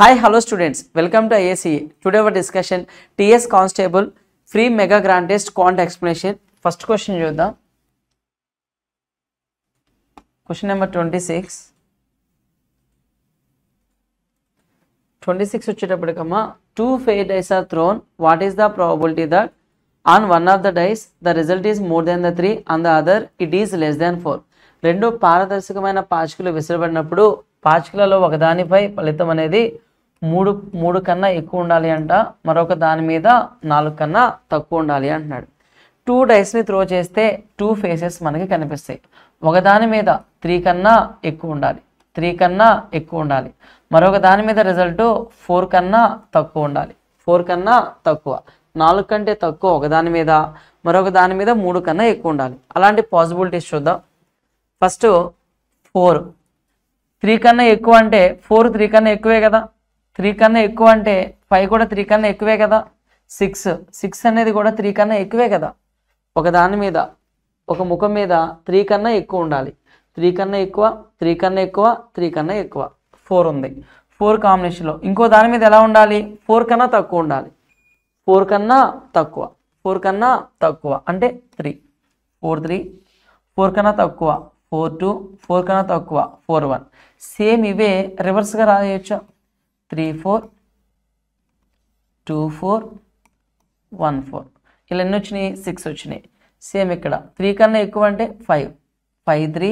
Hi hello students welcome to IAC today our discussion TS constable free mega Grant Test explanation first question చూద్దాం question number twenty six twenty six వచ్చేటప్పటికమ్మా two fair dice are thrown what is the probability that on one of the dice the result is more than the three and the other it is less than four రెండు పారదర్శకమైన పాచికలు విసిరబడినప్పుడు పాచికలలో ఒకదానిపై ఫలితం అనేది మూడు మూడు కన్నా ఎక్కువ ఉండాలి అంట మరొక దాని మీద నాలుగు కన్నా తక్కువ ఉండాలి అంటున్నాడు టూ డైస్ని త్రో చేస్తే టూ ఫేసెస్ మనకి కనిపిస్తాయి ఒకదాని మీద త్రీ కన్నా ఎక్కువ ఉండాలి త్రీ కన్నా ఎక్కువ ఉండాలి మరొక దాని మీద రిజల్ట్ ఫోర్ కన్నా తక్కువ ఉండాలి ఫోర్ కన్నా తక్కువ నాలుగు కంటే తక్కువ ఒకదాని మీద మరొక దాని మీద మూడు కన్నా ఎక్కువ ఉండాలి అలాంటి పాసిబిలిటీస్ చూద్దాం ఫస్ట్ ఫోర్ త్రీ కన్నా ఎక్కువ అంటే ఫోర్ త్రీ కన్నా ఎక్కువే కదా త్రీ కన్నా ఎక్కువ అంటే ఫైవ్ కూడా త్రీ కన్నా ఎక్కువే కదా సిక్స్ సిక్స్ అనేది కూడా త్రీ కన్నా ఎక్కువే కదా ఒక దాని మీద ఒక ముఖం మీద త్రీ కన్నా ఎక్కువ ఉండాలి త్రీ కన్నా ఎక్కువ త్రీ కన్నా ఎక్కువ త్రీ కన్నా ఎక్కువ ఫోర్ ఉంది ఫోర్ కాంబినేషన్లో ఇంకో దాని మీద ఎలా ఉండాలి ఫోర్ కన్నా తక్కువ ఉండాలి ఫోర్ కన్నా తక్కువ ఫోర్ కన్నా తక్కువ అంటే త్రీ ఫోర్ త్రీ ఫోర్ కన్నా తక్కువ ఫోర్ టూ ఫోర్ కన్నా తక్కువ ఫోర్ వన్ సేమ్ ఇవే రివర్స్గా రాయొచ్చా three four two four one four ఇలా ఎన్ని వచ్చినాయి సిక్స్ వచ్చినాయి సేమ్ ఇక్కడ త్రీ కన్నా ఎక్కువ అంటే ఫైవ్ ఫైవ్ త్రీ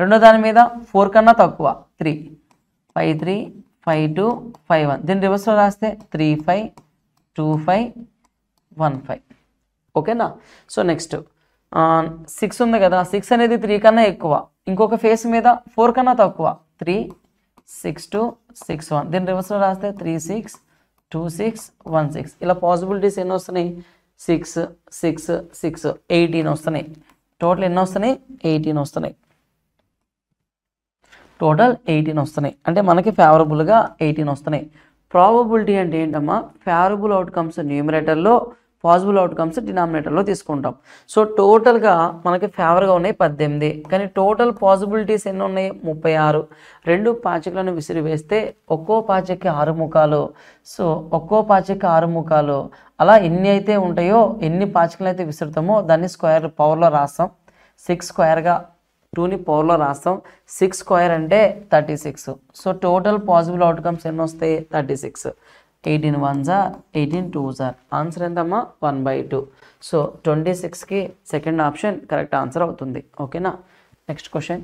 రెండో దాని మీద ఫోర్ కన్నా తక్కువ three five three five two five one దీని రివర్స్లో రాస్తే three five two five one five ఓకేనా సో నెక్స్ట్ సిక్స్ ఉంది కదా సిక్స్ అనేది త్రీ కన్నా ఎక్కువ ఇంకొక ఫేస్ మీద ఫోర్ కన్నా తక్కువ three six two six one దీని రివర్స్లో రాస్తే three six two six one six ఇలా పాసిబిలిటీస్ ఎన్ని వస్తున్నాయి సిక్స్ సిక్స్ సిక్స్ ఎయిటీన్ వస్తున్నాయి టోటల్ ఎన్ని వస్తున్నాయి ఎయిటీన్ వస్తున్నాయి టోటల్ ఎయిటీన్ వస్తున్నాయి అంటే మనకి ఫేవరబుల్గా ఎయిటీన్ వస్తున్నాయి ప్రాబబిలిటీ అంటే ఏంటమ్మా ఫేవరబుల్ అవుట్కమ్స్ న్యూమిరేటర్లో పాజిబుల్ అవుట్కమ్స్ డినామినేటర్లో తీసుకుంటాం సో టోటల్గా మనకి ఫేవర్గా ఉన్నాయి పద్దెనిమిది కానీ టోటల్ పాజిబిలిటీస్ ఎన్ని ఉన్నాయి ముప్పై ఆరు రెండు పాచికలను విసిరివేస్తే ఒక్కో పాచికకి ఆరు ముఖాలు సో ఒక్కో పాచికకి ఆరు ముఖాలు అలా ఎన్ని అయితే ఉంటాయో ఎన్ని పాచికలు అయితే విసురుతామో దాన్ని స్క్వేర్ పవర్లో రాస్తాం సిక్స్ స్క్వేర్గా టూని పవర్లో రాస్తాం సిక్స్ స్క్వేర్ అంటే thirty six so total possible outcomes ఎన్ని వస్తాయి thirty six eighteen one sir eighteen two sir answer ఎంతమ్మా one by two so twenty సిక్స్కి సెకండ్ ఆప్షన్ కరెక్ట్ ఆన్సర్ అవుతుంది ఓకేనా next question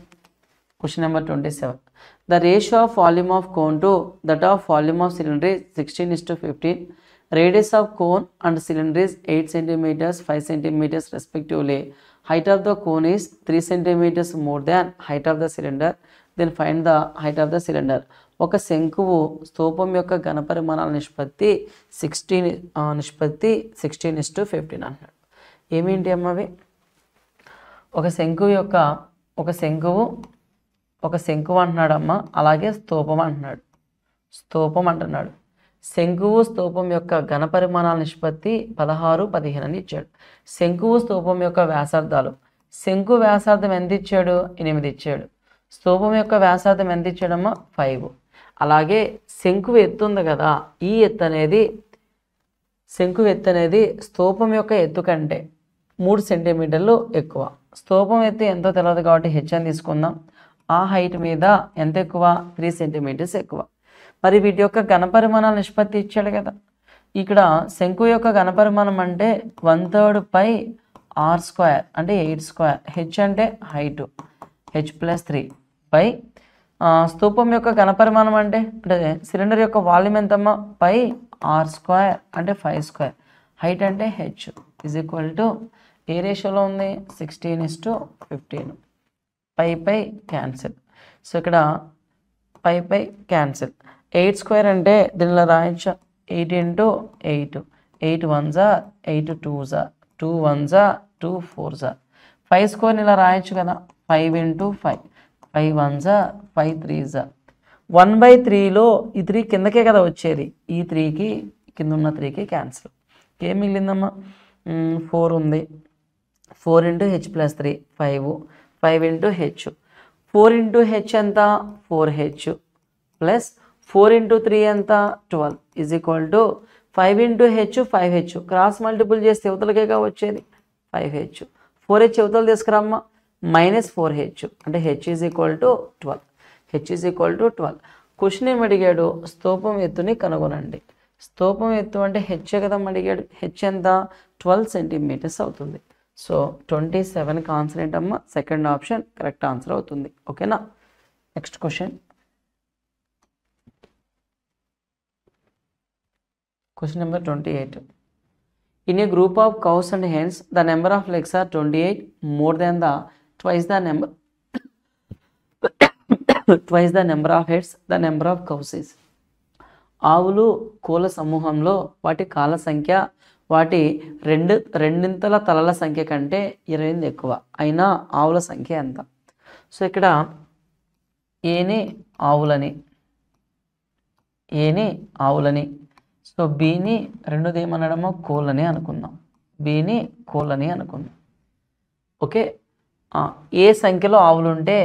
question number twenty seven the ratio of volume of cone to that of volume of cylinder sixteen is to fifteen radius of cone and cylinder eight centimetres five centimetres respectively height of the cone is three centimetres more than height of the cylinder then find the height of the cylinder ఒక శంకువు స్థూపం యొక్క ఘనపరిమాణాల నిష్పత్తి sixteen నిష్పత్తి sixteen is to fifteen అంటున్నాడు ఏమేంటి అమ్మవి ఒక శంకువు యొక్క ఒక శంకువు ఒక శంకువు అమ్మ అలాగే స్థూపం అంటున్నాడు స్థూపం అంటున్నాడు శంకువు స్థూపం యొక్క ఘనపరిమాణాల నిష్పత్తి పదహారు పదిహేను అని ఇచ్చాడు శంకువు స్థూపం యొక్క వ్యాసార్థాలు శంకు వ్యాసార్థం ఎంత ఇచ్చాడు ఎనిమిది ఇచ్చాడు స్థూపం యొక్క వ్యాసార్థం ఎంత ఇచ్చాడమ్మా ఫైవ్ అలాగే శంకు ఎత్తు ఉంది కదా ఈ ఎత్తు అనేది శంకు ఎత్తు అనేది స్తూపం యొక్క ఎత్తు కంటే మూడు సెంటీమీటర్లు ఎక్కువ స్తూపం ఎత్తు ఎంతో తెలియదు కాబట్టి హెచ్ అని తీసుకుందాం ఆ హైట్ మీద ఎంత ఎక్కువ త్రీ సెంటీమీటర్స్ ఎక్కువ మరి వీటి యొక్క ఘనపరిమాణాల నిష్పత్తి ఇచ్చాడు కదా ఇక్కడ శంకు యొక్క ఘనపరిమాణం అంటే one third pi are square అంటే ఎయిట్ స్క్వేర్ హెచ్ అంటే height H plus three pi స్థూపం యొక్క ఘనపరిమాణం అంటే సిలిండర్ యొక్క వాల్యూమ్ ఎంతమ్మా పై ఆర్ స్క్వేర్ అంటే ఫైవ్ స్క్వేర్ హైట్ అంటే H is equal to a రేషియోలో ఉంది sixteen is to fifteen pi pi cancel so ఇక్కడ pi pi cancel eight square అంటే దీనిలో రాయొచ్చు eight into eight eight one జా ఎయిట్ టూ జా టూ వన్ జా టూ ఫోర్ జా ఫైవ్ స్క్వేర్ ఇలా రాయొచ్చు కదా five into five five one జా ఫైవ్ త్రీజా వన్ బై త్రీలో ఈ త్రీ కిందకే కదా వచ్చేది ఈ త్రీకి కింద ఉన్న త్రీకి క్యాన్సిల్ ఏం మిగిలిందమ్మా ఫోర్ ఉంది four into H plus three five five into H four into H ఎంత four H plus four into three ఎంత twelve is equal to five into H five H cross multiple చేస్తే ఇవతలకేగా వచ్చేది five H four H ఇవతలు తీసుకురామ్మా minus four H అంటే H is equal to twelve H is equal to twelve question ఏమి అడిగాడు స్తూపం ఎత్తుని కనుగొనండి స్తూపం ఎత్తు అంటే హెచ్ కదా అడిగాడు హెచ్ ఎంత ట్వెల్వ్ సెంటీమీటర్స్ అవుతుంది సో ట్వంటీ సెవెన్కి ఆన్సర్ ఏంటమ్మా సెకండ్ ఆప్షన్ కరెక్ట్ ఆన్సర్ అవుతుంది ఓకేనా next question question number twenty eight in a group of cows and hens the number of legs are twenty eight more than the twice the number twice the number of heads the number of cows ఆవులు కోల సమూహంలో వాటి కాల సంఖ్య వాటి రెండు రెండింతల తలల సంఖ్య కంటే ఇరవైంది ఎక్కువ అయినా ఆవుల సంఖ్య ఎంత సో ఇక్కడ ఏని ఆవులని ఏని ఆవులని సో బీని రెండుదేమనడమో కోళ్ళని అనుకుందాం బీని కోలని అనుకుందాం ఓకే ఏ సంఖ్యలో ఆవులు ఉంటే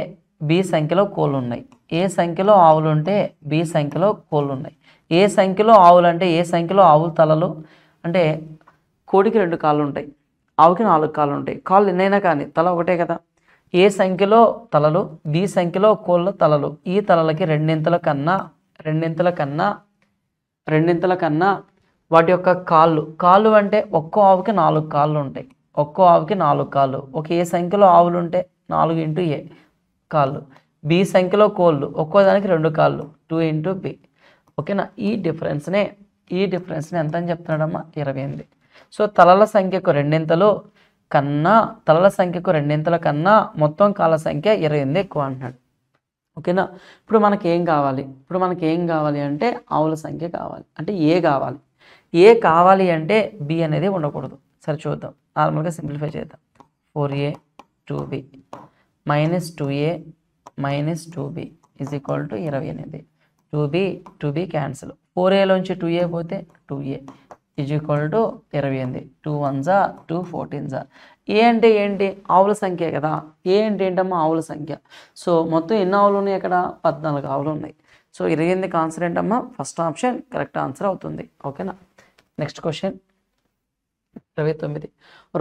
బి సంఖ్యలో కోళ్ళు ఉన్నాయి ఏ సంఖ్యలో ఆవులు ఉంటే బి సంఖ్యలో కోళ్ళు ఉన్నాయి ఏ సంఖ్యలో ఆవులు అంటే ఏ సంఖ్యలో ఆవుల తలలు అంటే కోడికి రెండు కాళ్ళు ఉంటాయి ఆవుకి నాలుగు కాళ్ళు ఉంటాయి కాళ్ళు ఎన్నైనా కానీ తల ఒకటే కదా ఏ సంఖ్యలో తలలు బి సంఖ్యలో కోళ్ళ తలలు ఈ తలలకి రెండింతల కన్నా రెండింతల కన్నా రెండింతల కన్నా వాటి యొక్క కాళ్ళు కాళ్ళు అంటే ఒక్కో ఆవుకి నాలుగు కాళ్ళు ఉంటాయి ఒక్కో ఆవుకి నాలుగు కాళ్ళు ఒక ఏ సంఖ్యలో ఆవులు ఉంటే నాలుగు ఇంటూ ఏ కాళ్ళు బి సంఖ్యలో కోళ్ళు ఒక్కో దానికి రెండు కాళ్ళు టూ ఇంటూ బి ఓకేనా ఈ డిఫరెన్స్నే ఈ డిఫరెన్స్ని ఎంత అని చెప్తున్నాడమ్మా ఇరవై ఎనిమిది సో తలల సంఖ్యకు రెండింతలు కన్నా తలల సంఖ్యకు రెండింతల కన్నా మొత్తం కాళ్ళ సంఖ్య ఇరవై ఎనిమిది ఎక్కువ అంటున్నాడు ఓకేనా ఇప్పుడు మనకి ఏం కావాలి ఇప్పుడు మనకి ఏం కావాలి అంటే ఆవుల సంఖ్య కావాలి అంటే ఏ కావాలి ఏ కావాలి అంటే బి అనేది ఉండకూడదు సరే చూద్దాం నార్మల్గా సింప్లిఫై చేద్దాం four A two B minus two A minus two B is equal to ఇరవై ఎనిమిది two B two B cancel four ఏలోంచి టూ ఏ పోతే two A is equal to ఇరవై ఎనిమిది టూ వన్ జా టూ ఫోర్టీన్ జా A అంటే ఏంటి ఆవుల సంఖ్య కదా ఏ అంటే ఏంటమ్మా ఆవుల సంఖ్య సో మొత్తం ఎన్ని ఆవులు ఉన్నాయి అక్కడ పద్నాలుగు ఆవులు ఉన్నాయి సో ఇరవై ఎనిమిది కాన్సర్ ఏంటమ్మా ఫస్ట్ ఆప్షన్ కరెక్ట్ ఆన్సర్ అవుతుంది ఓకేనా నెక్స్ట్ క్వశ్చన్ ఇరవై తొమ్మిది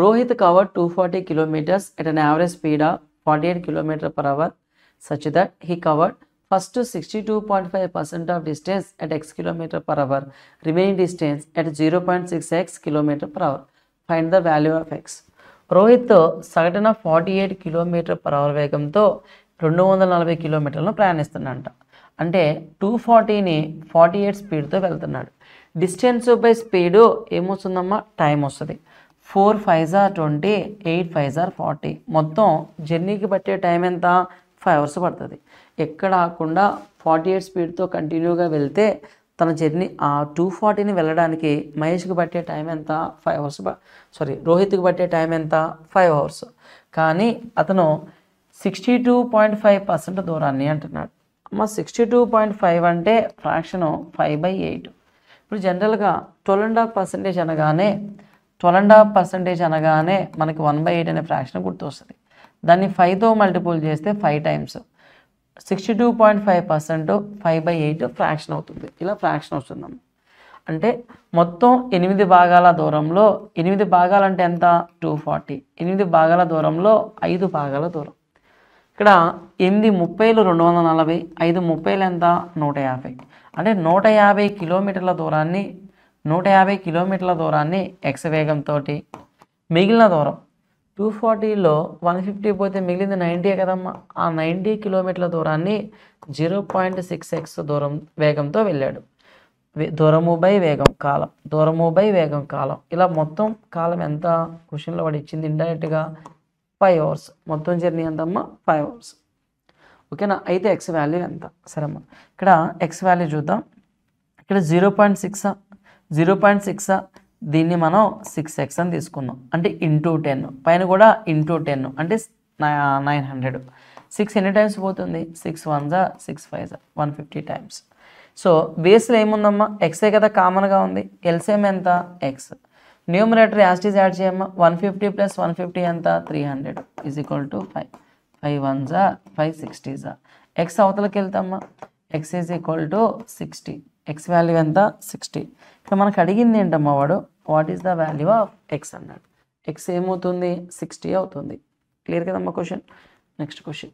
Rohit cover two forty kilometres at an average speed of forty eight kilometre per hour such that he covered first sixty two point five percent of distance at x kilometre per hour remaining distance at zero point six x kilometre per hour find the value of x Rohit సగటున forty eight kilometre per hour వేగంతో రెండు వందల నలభై కిలోమీటర్లను ప్రయాణిస్తున్నంట అంటే two ఫార్టీని forty eight స్పీడ్తో వెళ్తున్నాడు distance by speed ఏమొస్తుందమ్మా time వస్తుంది ఫోర్ ఫైవ్ జార్ ట్వంటీ ఎయిట్ ఫైవ్ జార్ ఫార్టీ మొత్తం జర్నీకి పట్టే టైం ఎంత ఫైవ్ అవర్స్ పడుతుంది ఎక్కడ ఆకుండా ఫార్టీ ఎయిట్ స్పీడ్తో కంటిన్యూగా వెళ్తే తన జర్నీ ఆ టూ ఫార్టీని వెళ్ళడానికి మహేష్కి పట్టే టైం ఎంత ఫైవ్ అవర్స్ సారీ రోహిత్కి పట్టే టైం ఎంత ఫైవ్ అవర్స్ కానీ అతను sixty two point five percent దూరాన్ని అంటున్నాడు అమ్మ సిక్స్టీ టూ పాయింట్ ఫైవ్ అంటే ఫ్రాక్షను ఫైవ్ బై ఎయిట్ ఇప్పుడు జనరల్గా ట్వెల్వ్ అండ్ హాఫ్ పర్సెంటేజ్ అనగానే ట్వెల్వ్ అండ్ హాఫ్ పర్సెంటేజ్ అనగానే మనకి వన్ బై ఎయిట్ అనే ఫ్రాక్షన్ గుర్తొస్తుంది దాన్ని ఫైవ్తో మల్టిపుల్ చేస్తే five times sixty two point five percent five by eight fraction అవుతుంది ఇలా ఫ్రాక్షన్ వస్తుందమ్మ అంటే మొత్తం ఎనిమిది భాగాల దూరంలో ఎనిమిది భాగాలంటే ఎంత టూ ఫార్టీ ఎనిమిది భాగాల దూరంలో ఐదు భాగాల దూరం ఇక్కడ ఎనిమిది ముప్పైలు రెండు వందల నలభై ఐదు ముప్పైలు ఎంత నూట యాభై అంటే నూట యాభై కిలోమీటర్ల దూరాన్ని నూట యాభై కిలోమీటర్ల దూరాన్ని ఎక్స్ వేగంతో మిగిలిన దూరం టూ ఫార్టీలో వన్ ఫిఫ్టీ పోతే మిగిలింది నైంటీ కదమ్మా ఆ నైంటీ కిలోమీటర్ల దూరాన్ని జీరో పాయింట్ సిక్స్ ఎక్స్ దూరం వేగంతో వెళ్ళాడు దూరము బై వేగం కాలం దూరము బై వేగం కాలం ఇలా మొత్తం కాలం ఎంత క్వశ్చన్లో వాడు ఇచ్చింది ఇండైరెక్ట్గా ఫైవ్ అవర్స్ మొత్తం జర్నీ ఎంతమ్మా ఫైవ్ అవర్స్ ఓకేనా అయితే ఎక్స్ వాల్యూ ఎంత సరే అమ్మా ఇక్కడ ఎక్స్ వాల్యూ చూద్దాం ఇక్కడ జీరో పాయింట్ సిక్సా జీరో పాయింట్ సిక్సా దీన్ని మనం సిక్స్ ఎక్స్ అని తీసుకుందాం అంటే ఇంటూ టెన్ పైన కూడా ఇంటూ టెన్ అంటే నైన్ హండ్రెడ్ సిక్స్ ఎన్ని టైమ్స్ పోతుంది సిక్స్ వన్ జా సిక్స్ ఫైవ్ జా వన్ ఫిఫ్టీ టైమ్స్ సో బేస్లో ఏముందమ్మా ఎక్సే కదా కామన్గా ఉంది ఎల్సేమ్ ఎంత ఎక్స్ న్యూమరేటర్ యాస్టీస్ యాడ్ చేయమ్మా one fifty plus one fifty ఎంత three hundred is equal to five five వన్జా ఫైవ్ సిక్స్టీజా ఎక్స్ అవతలకి వెళ్తామ్మా x is equal to sixty x value ఎంత సిక్స్టీ ఇక్కడ మనకు అడిగింది ఏంటమ్మా వాడు what is the value of x అన్నాడు ఎక్స్ ఏమవుతుంది సిక్స్టీ అవుతుంది క్లియర్ కదమ్మా question next question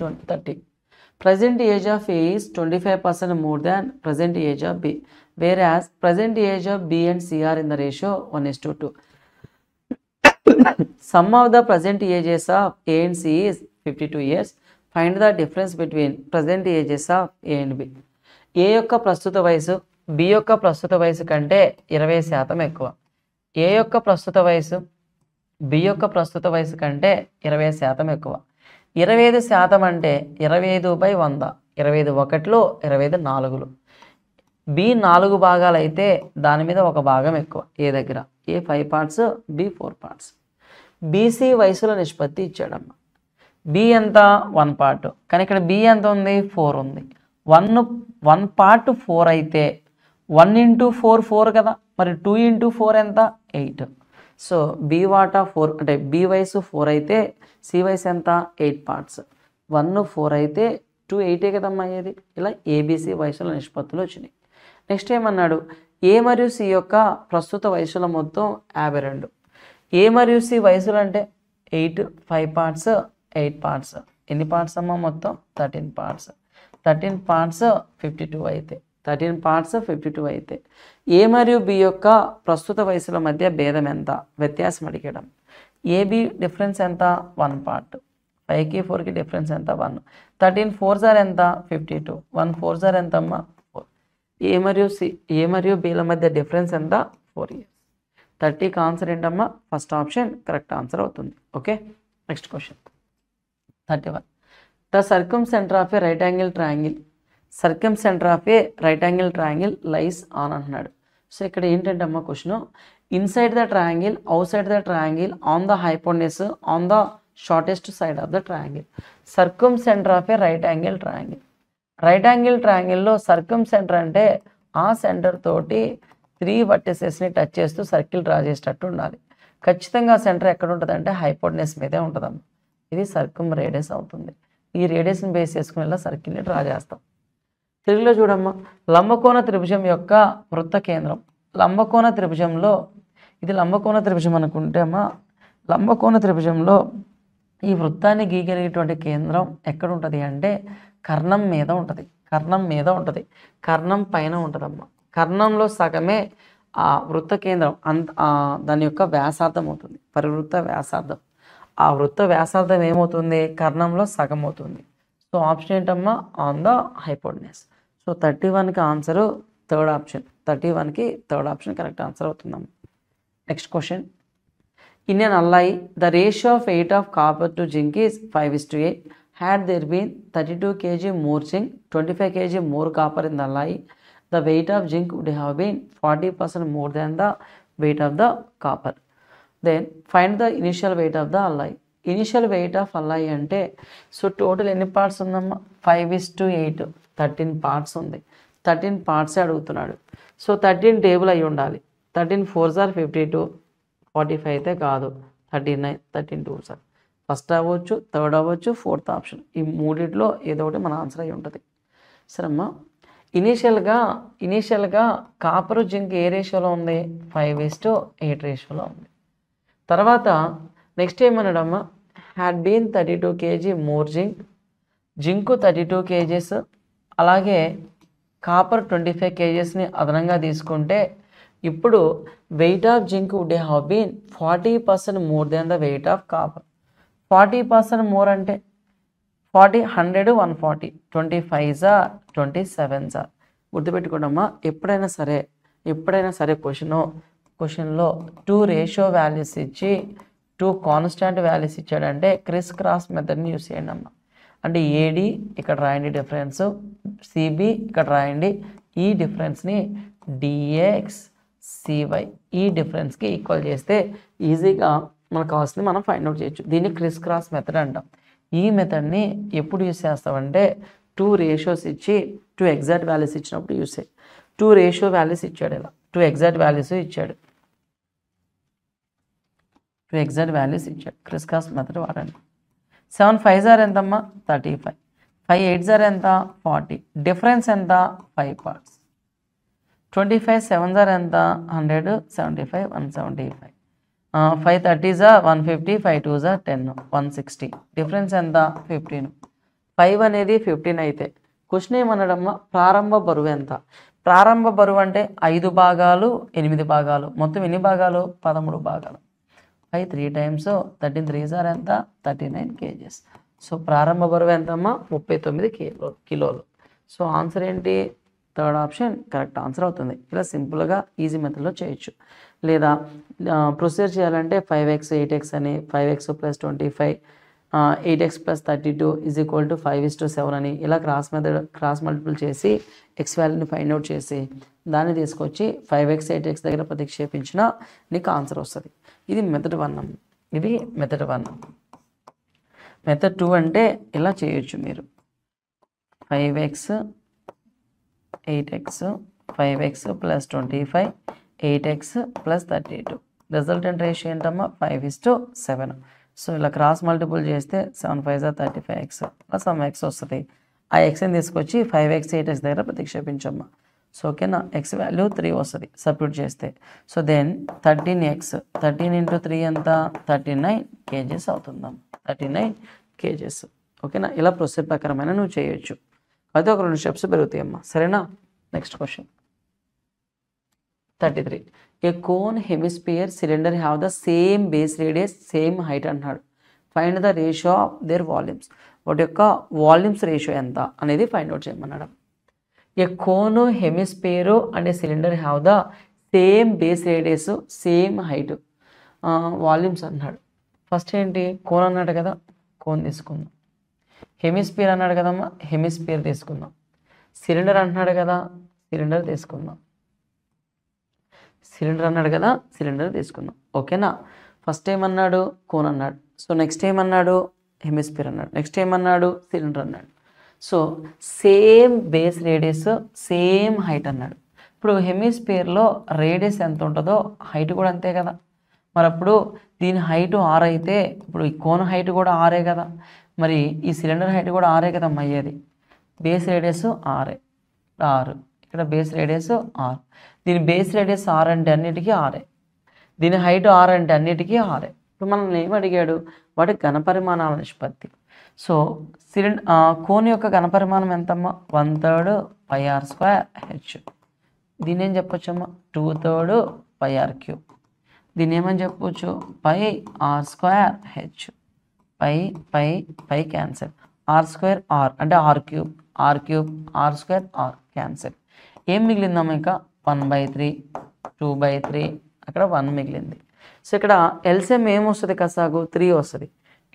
twenty thirty present age of A is twenty five percent more than present age of B whereas present age of B and C are in the ratio one is two two sum of the present ages of A and C is fifty two years find the difference between present ages of A and B A యొక్క ప్రస్తుత వయసు B యొక్క ప్రస్తుత వయసు కంటే ఇరవై శాతం ఎక్కువ ఏ యొక్క ప్రస్తుత వయసు బి యొక్క ప్రస్తుత వయసు కంటే ఇరవై శాతం ఎక్కువ ఇరవై ఐదు శాతం అంటే ఇరవై ఐదు బై వంద ఇరవై ఐదు ఒకటిలో ఇరవై ఐదు నాలుగులో బి నాలుగు భాగాలు అయితే దాని మీద ఒక భాగం ఎక్కువ ఏ దగ్గర A five parts B four parts B C వయసుల నిష్పత్తి ఇచ్చాడమ్మ బి ఎంత వన్ పార్ట్ కానీ ఇక్కడ బి ఎంత ఉంది ఫోర్ ఉంది వన్ వన్ పార్ట్ ఫోర్ అయితే వన్ ఇంటూ ఫోర్ ఫోర్ కదా మరి టూ ఇంటూ ఫోర్ ఎంత ఎయిట్ సో బి వాటా ఫోర్ అంటే బి వయసు ఫోర్ అయితే సి వయసు ఎంత ఎయిట్ పార్ట్స్ వన్ ఫోర్ అయితే టూ ఎయిటే కదమ్మా అయ్యేది ఇలా ఏబీసీ వయసుల నిష్పత్తులు వచ్చినాయి నెక్స్ట్ ఏమన్నాడు ఏ మరియు సి యొక్క ప్రస్తుత వయసుల మొత్తం యాభై రెండు ఏ మరియు సి వయసులు అంటే eight five parts eight parts ఎన్ని పార్ట్స్ అమ్మా మొత్తం thirteen parts thirteen parts fifty two అయితే థర్టీన్ పార్ట్స్ ఫిఫ్టీ టూ అయితే ఏ మరియు బి యొక్క ప్రస్తుత వయసుల మధ్య భేదం ఎంత వ్యత్యాసం అడిగడం ఏబి డిఫరెన్స్ ఎంత వన్ పార్ట్ ఫైవ్కి ఫోర్కి డిఫరెన్స్ ఎంత వన్ థర్టీన్ ఫోర్ సార్ ఎంత ఫిఫ్టీ టూ వన్ ఫోర్ ఎంత ఎంతమ్మా ఏ మరియు సి ఏ మరియు బీల మధ్య డిఫరెన్స్ ఎంత ఫోర్ ఇయర్స్ థర్టీకి ఆన్సర్ ఏంటమ్మా ఫస్ట్ ఆప్షన్ కరెక్ట్ ఆన్సర్ అవుతుంది okay next question thirty one the circumcentre of a right angle triangle circumcentre of a right angle triangle lies on అంటున్నాడు so ఇక్కడ ఏంటంటే అమ్మ inside the triangle outside the triangle on the hypotenuse on the shortest side of the triangle circumcentre of a right angle triangle right angle ట్రయాంగిల్లో సర్కమ్ centre అంటే ఆ centre తోటి three వర్టిసెస్ని touch చేస్తూ circle draw చేసేటట్టు ఉండాలి ఖచ్చితంగా centre ఎక్కడ ఉంటుంది అంటే హైపోర్నెస్ మీదే ఉంటుందమ్మ ఇది సర్కమ్ రేడియస్ అవుతుంది ఈ రేడియస్ని బేస్ చేసుకుని సర్కిల్ని డ్రా చేస్తాం తిరిగిలో చూడమ్మా లంబకోణ త్రిభుజం యొక్క వృత్త కేంద్రం లంబకోణ త్రిభుజంలో ఇది లంబకోణ త్రిభుజం అనుకుంటే అమ్మా లంబకోణ త్రిభుజంలో ఈ వృత్తాన్ని గీయగలిగేటువంటి కేంద్రం ఎక్కడ ఉంటుంది అంటే కర్ణం మీద ఉంటుంది కర్ణం మీద ఉంటుంది కర్ణం పైన ఉంటుందమ్మ కర్ణంలో సగమే ఆ వృత్త కేంద్రం అంత దాని యొక్క వ్యాసార్థం అవుతుంది పరివృత్త వ్యాసార్థం ఆ వృత్త వ్యాసార్థం ఏమవుతుంది కర్ణంలో సగం అవుతుంది సో ఆప్షన్ ఏంటమ్మా on the hypotenuse so thirty వన్కి ఆన్సర్ థర్డ్ ఆప్షన్ థర్టీ వన్కి థర్డ్ ఆప్షన్ కరెక్ట్ ఆన్సర్ అవుతుందమ్మ next question Indian alloy the ratio of eight of copper to zinc is five is to eight had there been thirty two KG more zinc twenty five KG more copper in the alloy the weight of zinc would have been forty percent more than the weight of the copper then find the initial weight of the alloy initial weight of alloy అంటే so total ఎన్ని parts ఉందమ్మా five is to eight thirteen parts ఉంది thirteen పార్ట్సే అడుగుతున్నాడు so thirteen table అయి ఉండాలి thirteen four సార్ fifty two forty five అయితే కాదు థర్టీ నైన్ థర్టీన్ టూ సార్ ఫస్ట్ అవ్వచ్చు థర్డ్ అవ్వచ్చు ఫోర్త్ ఆప్షన్ ఈ మూడిట్లో ఏదో ఒకటి మన ఆన్సర్ అయి ఉంటుంది సరే అమ్మా ఇనీషియల్గా ఇనీషియల్గా కాపరు జింక్ ఏ రేషియోలో ఉంది ఫైవ్ వేస్ట్ ఎయిట్ రేషియోలో ఉంది తర్వాత నెక్స్ట్ ఏమన్నాడమ్మా had been thirty two KG more zinc zinc thirty two KGs అలాగే కాపర్ ట్వంటీ ఫైవ్ కేజీస్ని అదనంగా తీసుకుంటే ఇప్పుడు weight of zinc would have been forty percent more than the weight of copper forty percent more అంటే forty hundred one forty twenty five twenty seven సార్ గుర్తుపెట్టుకోండమ్మా ఎప్పుడైనా సరే ఎప్పుడైనా సరే క్వశ్చన్ క్వశ్చన్లో టూ రేషియో వాల్యూస్ ఇచ్చి టూ కాన్స్టాంట్ వాల్యూస్ ఇచ్చాడంటే క్రిస్ క్రాస్ మెథడ్ని యూస్ చేయండి అమ్మా అంటే ఏడి ఇక్కడ రాయండి డిఫరెన్స్ సిబి ఇక్కడ రాయండి ఈ డిఫరెన్స్ని డిఎక్స్ సివై ఈ డిఫరెన్స్కి ఈక్వల్ చేస్తే ఈజీగా మన కాస్ట్ని మనం ఫైండ్ అవుట్ చేయొచ్చు దీన్ని hmm. క్రిస్ క్రాస్ మెథడ్ అంటాం ఈ మెథడ్ని ఎప్పుడు యూస్ చేస్తామంటే టూ రేషియోస్ ఇచ్చి టూ ఎగ్జాక్ట్ వాల్యూస్ ఇచ్చినప్పుడు యూస్ చేయి టూ రేషియో వాల్యూస్ ఇచ్చాడు ఇలా టూ ఎగ్జాక్ట్ వాల్యూస్ ఇచ్చాడు టూ ఎగ్జాక్ట్ వాల్యూస్ ఇచ్చాడు క్రిస్ క్రాస్ మెథడ్ వాడండి సెవెన్ ఫైవ్ జార్ ఎంతమ్మా థర్టీ ఫైవ్ ఫైవ్ ఎయిట్ జార్ ఎంత ఫార్టీ డిఫరెన్స్ ఎంత five parts twenty five seven జార్ ఎంత hundred seventy five one seventy five five thirty జా వన్ ఫిఫ్టీ ఫైవ్ టూ జా టెన్ వన్ సిక్స్టీ డిఫరెన్స్ ఎంత ఫిఫ్టీన్ ఫైవ్ అనేది ఫిఫ్టీన్ అయితే క్వశ్చన్ ఏమనడమ్మా ప్రారంభ బరువు ఎంత ప్రారంభ బరువు అంటే ఐదు భాగాలు ఎనిమిది భాగాలు మొత్తం ఎన్ని భాగాలు పదమూడు భాగాలు five three times thirteen three జార్ ఎంత థర్టీ నైన్ కేజీస్ సో ప్రారంభ బరువు ఎంతమ్మా ముప్పై తొమ్మిది కిలో కిలోలు సో ఆన్సర్ ఏంటి థర్డ్ ఆప్షన్ కరెక్ట్ ఆన్సర్ అవుతుంది ఇలా సింపుల్గా ఈజీ మెథడ్లో చేయొచ్చు లేదా ప్రొసీజర్ చేయాలంటే ఫైవ్ ఎక్స్ ఎయిట్ ఎక్స్ అని five x plus twenty five eight x plus thirty two is equal to five is to seven అని ఇలా క్రాస్ మెథడ్ క్రాస్ మల్టిపుల్ చేసి ఎక్స్ వాల్యూని ఫైండ్ అవుట్ చేసి దాన్ని తీసుకొచ్చి ఫైవ్ ఎక్స్ ఎయిట్ ఎక్స్ దగ్గర ప్రతిక్షేపించిన నీకు ఆన్సర్ వస్తుంది ఇది మెథడ్ వన్ ఇది మెథడ్ వన్ మెథడ్ టూ అంటే ఇలా చేయొచ్చు మీరు five x eight x five x plus twenty five eight x plus thirty two resultant ratio ఏంటమ్మా five is to seven so ఇలా క్రాస్ మల్టిపుల్ చేస్తే సెవెన్ ఫైవ్ జా thirty five x అలా sum x వస్తుంది ఆ ఎక్స్ని తీసుకొచ్చి ఫైవ్ ఎక్స్ ఎయిట్ ఎక్స్ దగ్గర ప్రతిక్షేపించమ్మా సో ఓకేనా ఎక్స్ వాల్యూ త్రీ వస్తుంది సబ్స్టిట్యూట్ చేస్తే so then thirteen x thirteen into three ఎంత థర్టీ నైన్ కేజీస్ అవుతుందమ్మ థర్టీ నైన్ కేజెస్ ఓకేనా ఇలా ప్రొసీడ్ ప్రకారమైన నువ్వు చేయొచ్చు అయితే ఒక రెండు స్టెప్స్ పెరుగుతాయి అమ్మా సరేనా next question thirty three a cone hemisphere cylinder have the same base radius same height అంటున్నాడు find the ratio of their volumes వాటి యొక్క వాల్యూమ్స్ రేషియో ఎంత అనేది ఫైండ్ అవుట్ చేయమన్నాడు a cone hemisphere and cylinder have the same base radius same height volumes అన్నాడు first ఏంటి కోన్ అన్నాడు కదా కోన్ తీసుకుందాం హెమిస్పియర్ అన్నాడు కదమ్మా హెమిస్పియర్ తీసుకుందాం సిలిండర్ అంటున్నాడు కదా సిలిండర్ తీసుకుందాం సిలిండర్ అన్నాడు కదా సిలిండర్ తీసుకుందాం ఓకేనా ఫస్ట్ ఏమన్నాడు కోన్ అన్నాడు సో నెక్స్ట్ ఏమన్నాడు హెమిస్పియర్ అన్నాడు నెక్స్ట్ ఏమన్నాడు సిలిండర్ అన్నాడు so same base radius same height అన్నాడు ఇప్పుడు హెమిస్పియర్లో రేడియస్ ఎంత ఉంటుందో హైట్ కూడా అంతే కదా మరి అప్పుడు దీని హైట్ ఆర్ అయితే ఇప్పుడు ఈ కోన్ హైట్ కూడా ఆరే కదా మరి ఈ సిలిండర్ హైట్ కూడా ఆరే కదా అయ్యేది బేస్ రేడియస్ ఆరే ఆరు ఇక్కడ బేస్ రేడియస్ ఆరు దీని బేస్ రేడియస్ ఆర్ అంటే అన్నిటికీ ఆరే దీని హైట్ ఆర్ అంటే అన్నిటికీ ఆరే ఇప్పుడు మనల్ని ఏమి అడిగాడు వాటి ఘనపరిమాణాల నిష్పత్తి సో సిలిండర్ కోన్ యొక్క ఘనపరిమాణం ఎంతమ్మా one third pi r square h దీని ఏం చెప్పొచ్చమ్మా టూ థర్డ్ పైఆర్ క్యూ దీని ఏమని చెప్పొచ్చు pi are square h pi pi pi cancel r square r అంటే r cube r cube r square r cancel ఏం మిగిలిందమ్మా ఇంకా one by three two by three అక్కడ వన్ మిగిలింది సో ఇక్కడ ఎల్సిఎం వస్తుంది కసాగు త్రీ వస్తుంది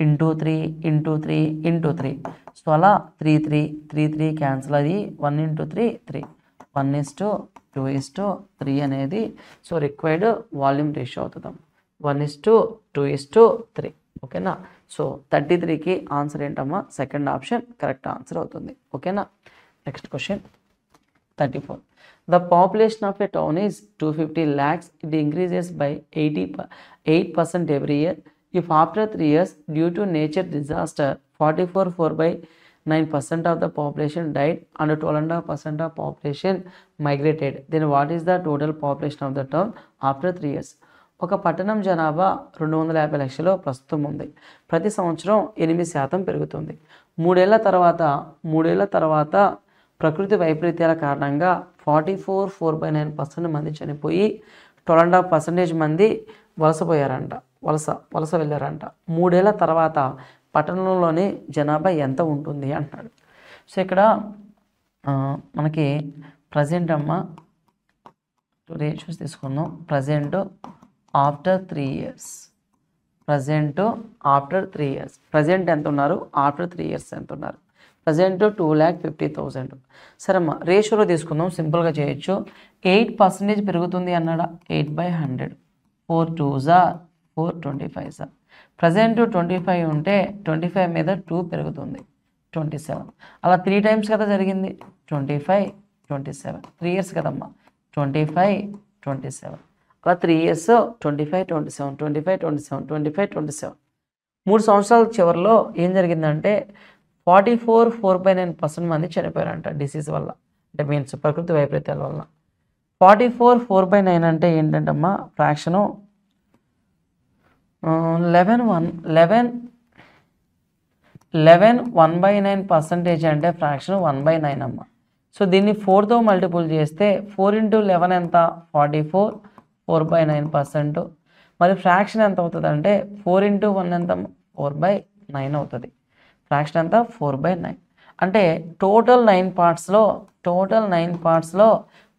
into three into three into three so అలా three three three three cancel అయ్యి one into three three one is to two is to three అనేది so required volume ratio అవుతుంది one is to two is to three ఓకేనా so thirty త్రీకి answer ఏంటమ్మా second option correct answer అవుతుంది ఓకేనా next question thirty four the population of a town is two fifty lakhs it increases by eighty eight percent every year if after three years due to nature disaster forty four four by nine percent of the population died and twelve and half percent of population migrated then what is the total population of the town after three years ఒక పట్టణం జనాభా రెండు వందల యాభై లక్షలు ప్రస్తుతం ఉంది ప్రతి సంవత్సరం ఎనిమిది శాతం పెరుగుతుంది మూడేళ్ల తర్వాత మూడేళ్ల తర్వాత ప్రకృతి వైపరీత్యాల కారణంగా forty four four by nine percent మంది చనిపోయి ట్వెల్వ్ అండ్ హాఫ్ పర్సెంటేజ్ మంది వలసపోయారంట వలస వలస వెళ్ళారంట మూడేళ్ల తర్వాత పట్టణంలోని జనాభా ఎంత ఉంటుంది అంటాడు సో ఇక్కడ మనకి ప్రజెంట్ అమ్మ రేషన్స్ తీసుకుందాం present after three years present after three years present ఎంత ఉన్నారు ఆఫ్టర్ త్రీ ఇయర్స్ ఎంత ఉన్నారు present two lakh fifty thousand సరే అమ్మా రేషియోలో తీసుకుందాం సింపుల్గా చేయొచ్చు ఎయిట్ పర్సెంటేజ్ పెరుగుతుంది అన్నాడా eight by hundred four two జా ఫోర్ ట్వంటీ ఫైవ్ జా ప్రజెంట్ ట్వంటీ ఫైవ్ ఉంటే ట్వంటీ ఫైవ్ మీద టూ పెరుగుతుంది ట్వంటీ సెవెన్ అలా త్రీ టైమ్స్ కదా జరిగింది twenty five twenty seven three years కదమ్మా ట్వంటీ ఫైవ్ ట్వంటీ సెవెన్ అలా three years twenty five twenty seven twenty five twenty seven twenty five twenty seven మూడు సంవత్సరాల చివరిలో ఏం జరిగిందంటే forty four four by nine percent మంది చనిపోయారంట డిసీజ్ వల్ల అంటే మీన్స్ ప్రకృతి వైపరీత్యాల వల్ల forty four four by nine అంటే ఏంటంటమ్మా fraction eleven one eleven eleven one by nine percentage అంటే ఫ్రాక్షన్ వన్ బై నైన్ అమ్మ సో దీన్ని ఫోర్తో మల్టిపుల్ చేస్తే ఫోర్ ఇంటూ లెవెన్ ఎంత forty four four by nine percent మరి ఫ్రాక్షన్ ఎంత అవుతుంది అంటే ఫోర్ ఇంటూ వన్ ఎంత ఫోర్ బై నైన్ అవుతుంది ఫ్రాక్షన్ అంతా ఫోర్ బై నైన్ అంటే టోటల్ నైన్ పార్ట్స్లో టోటల్ నైన్ పార్ట్స్లో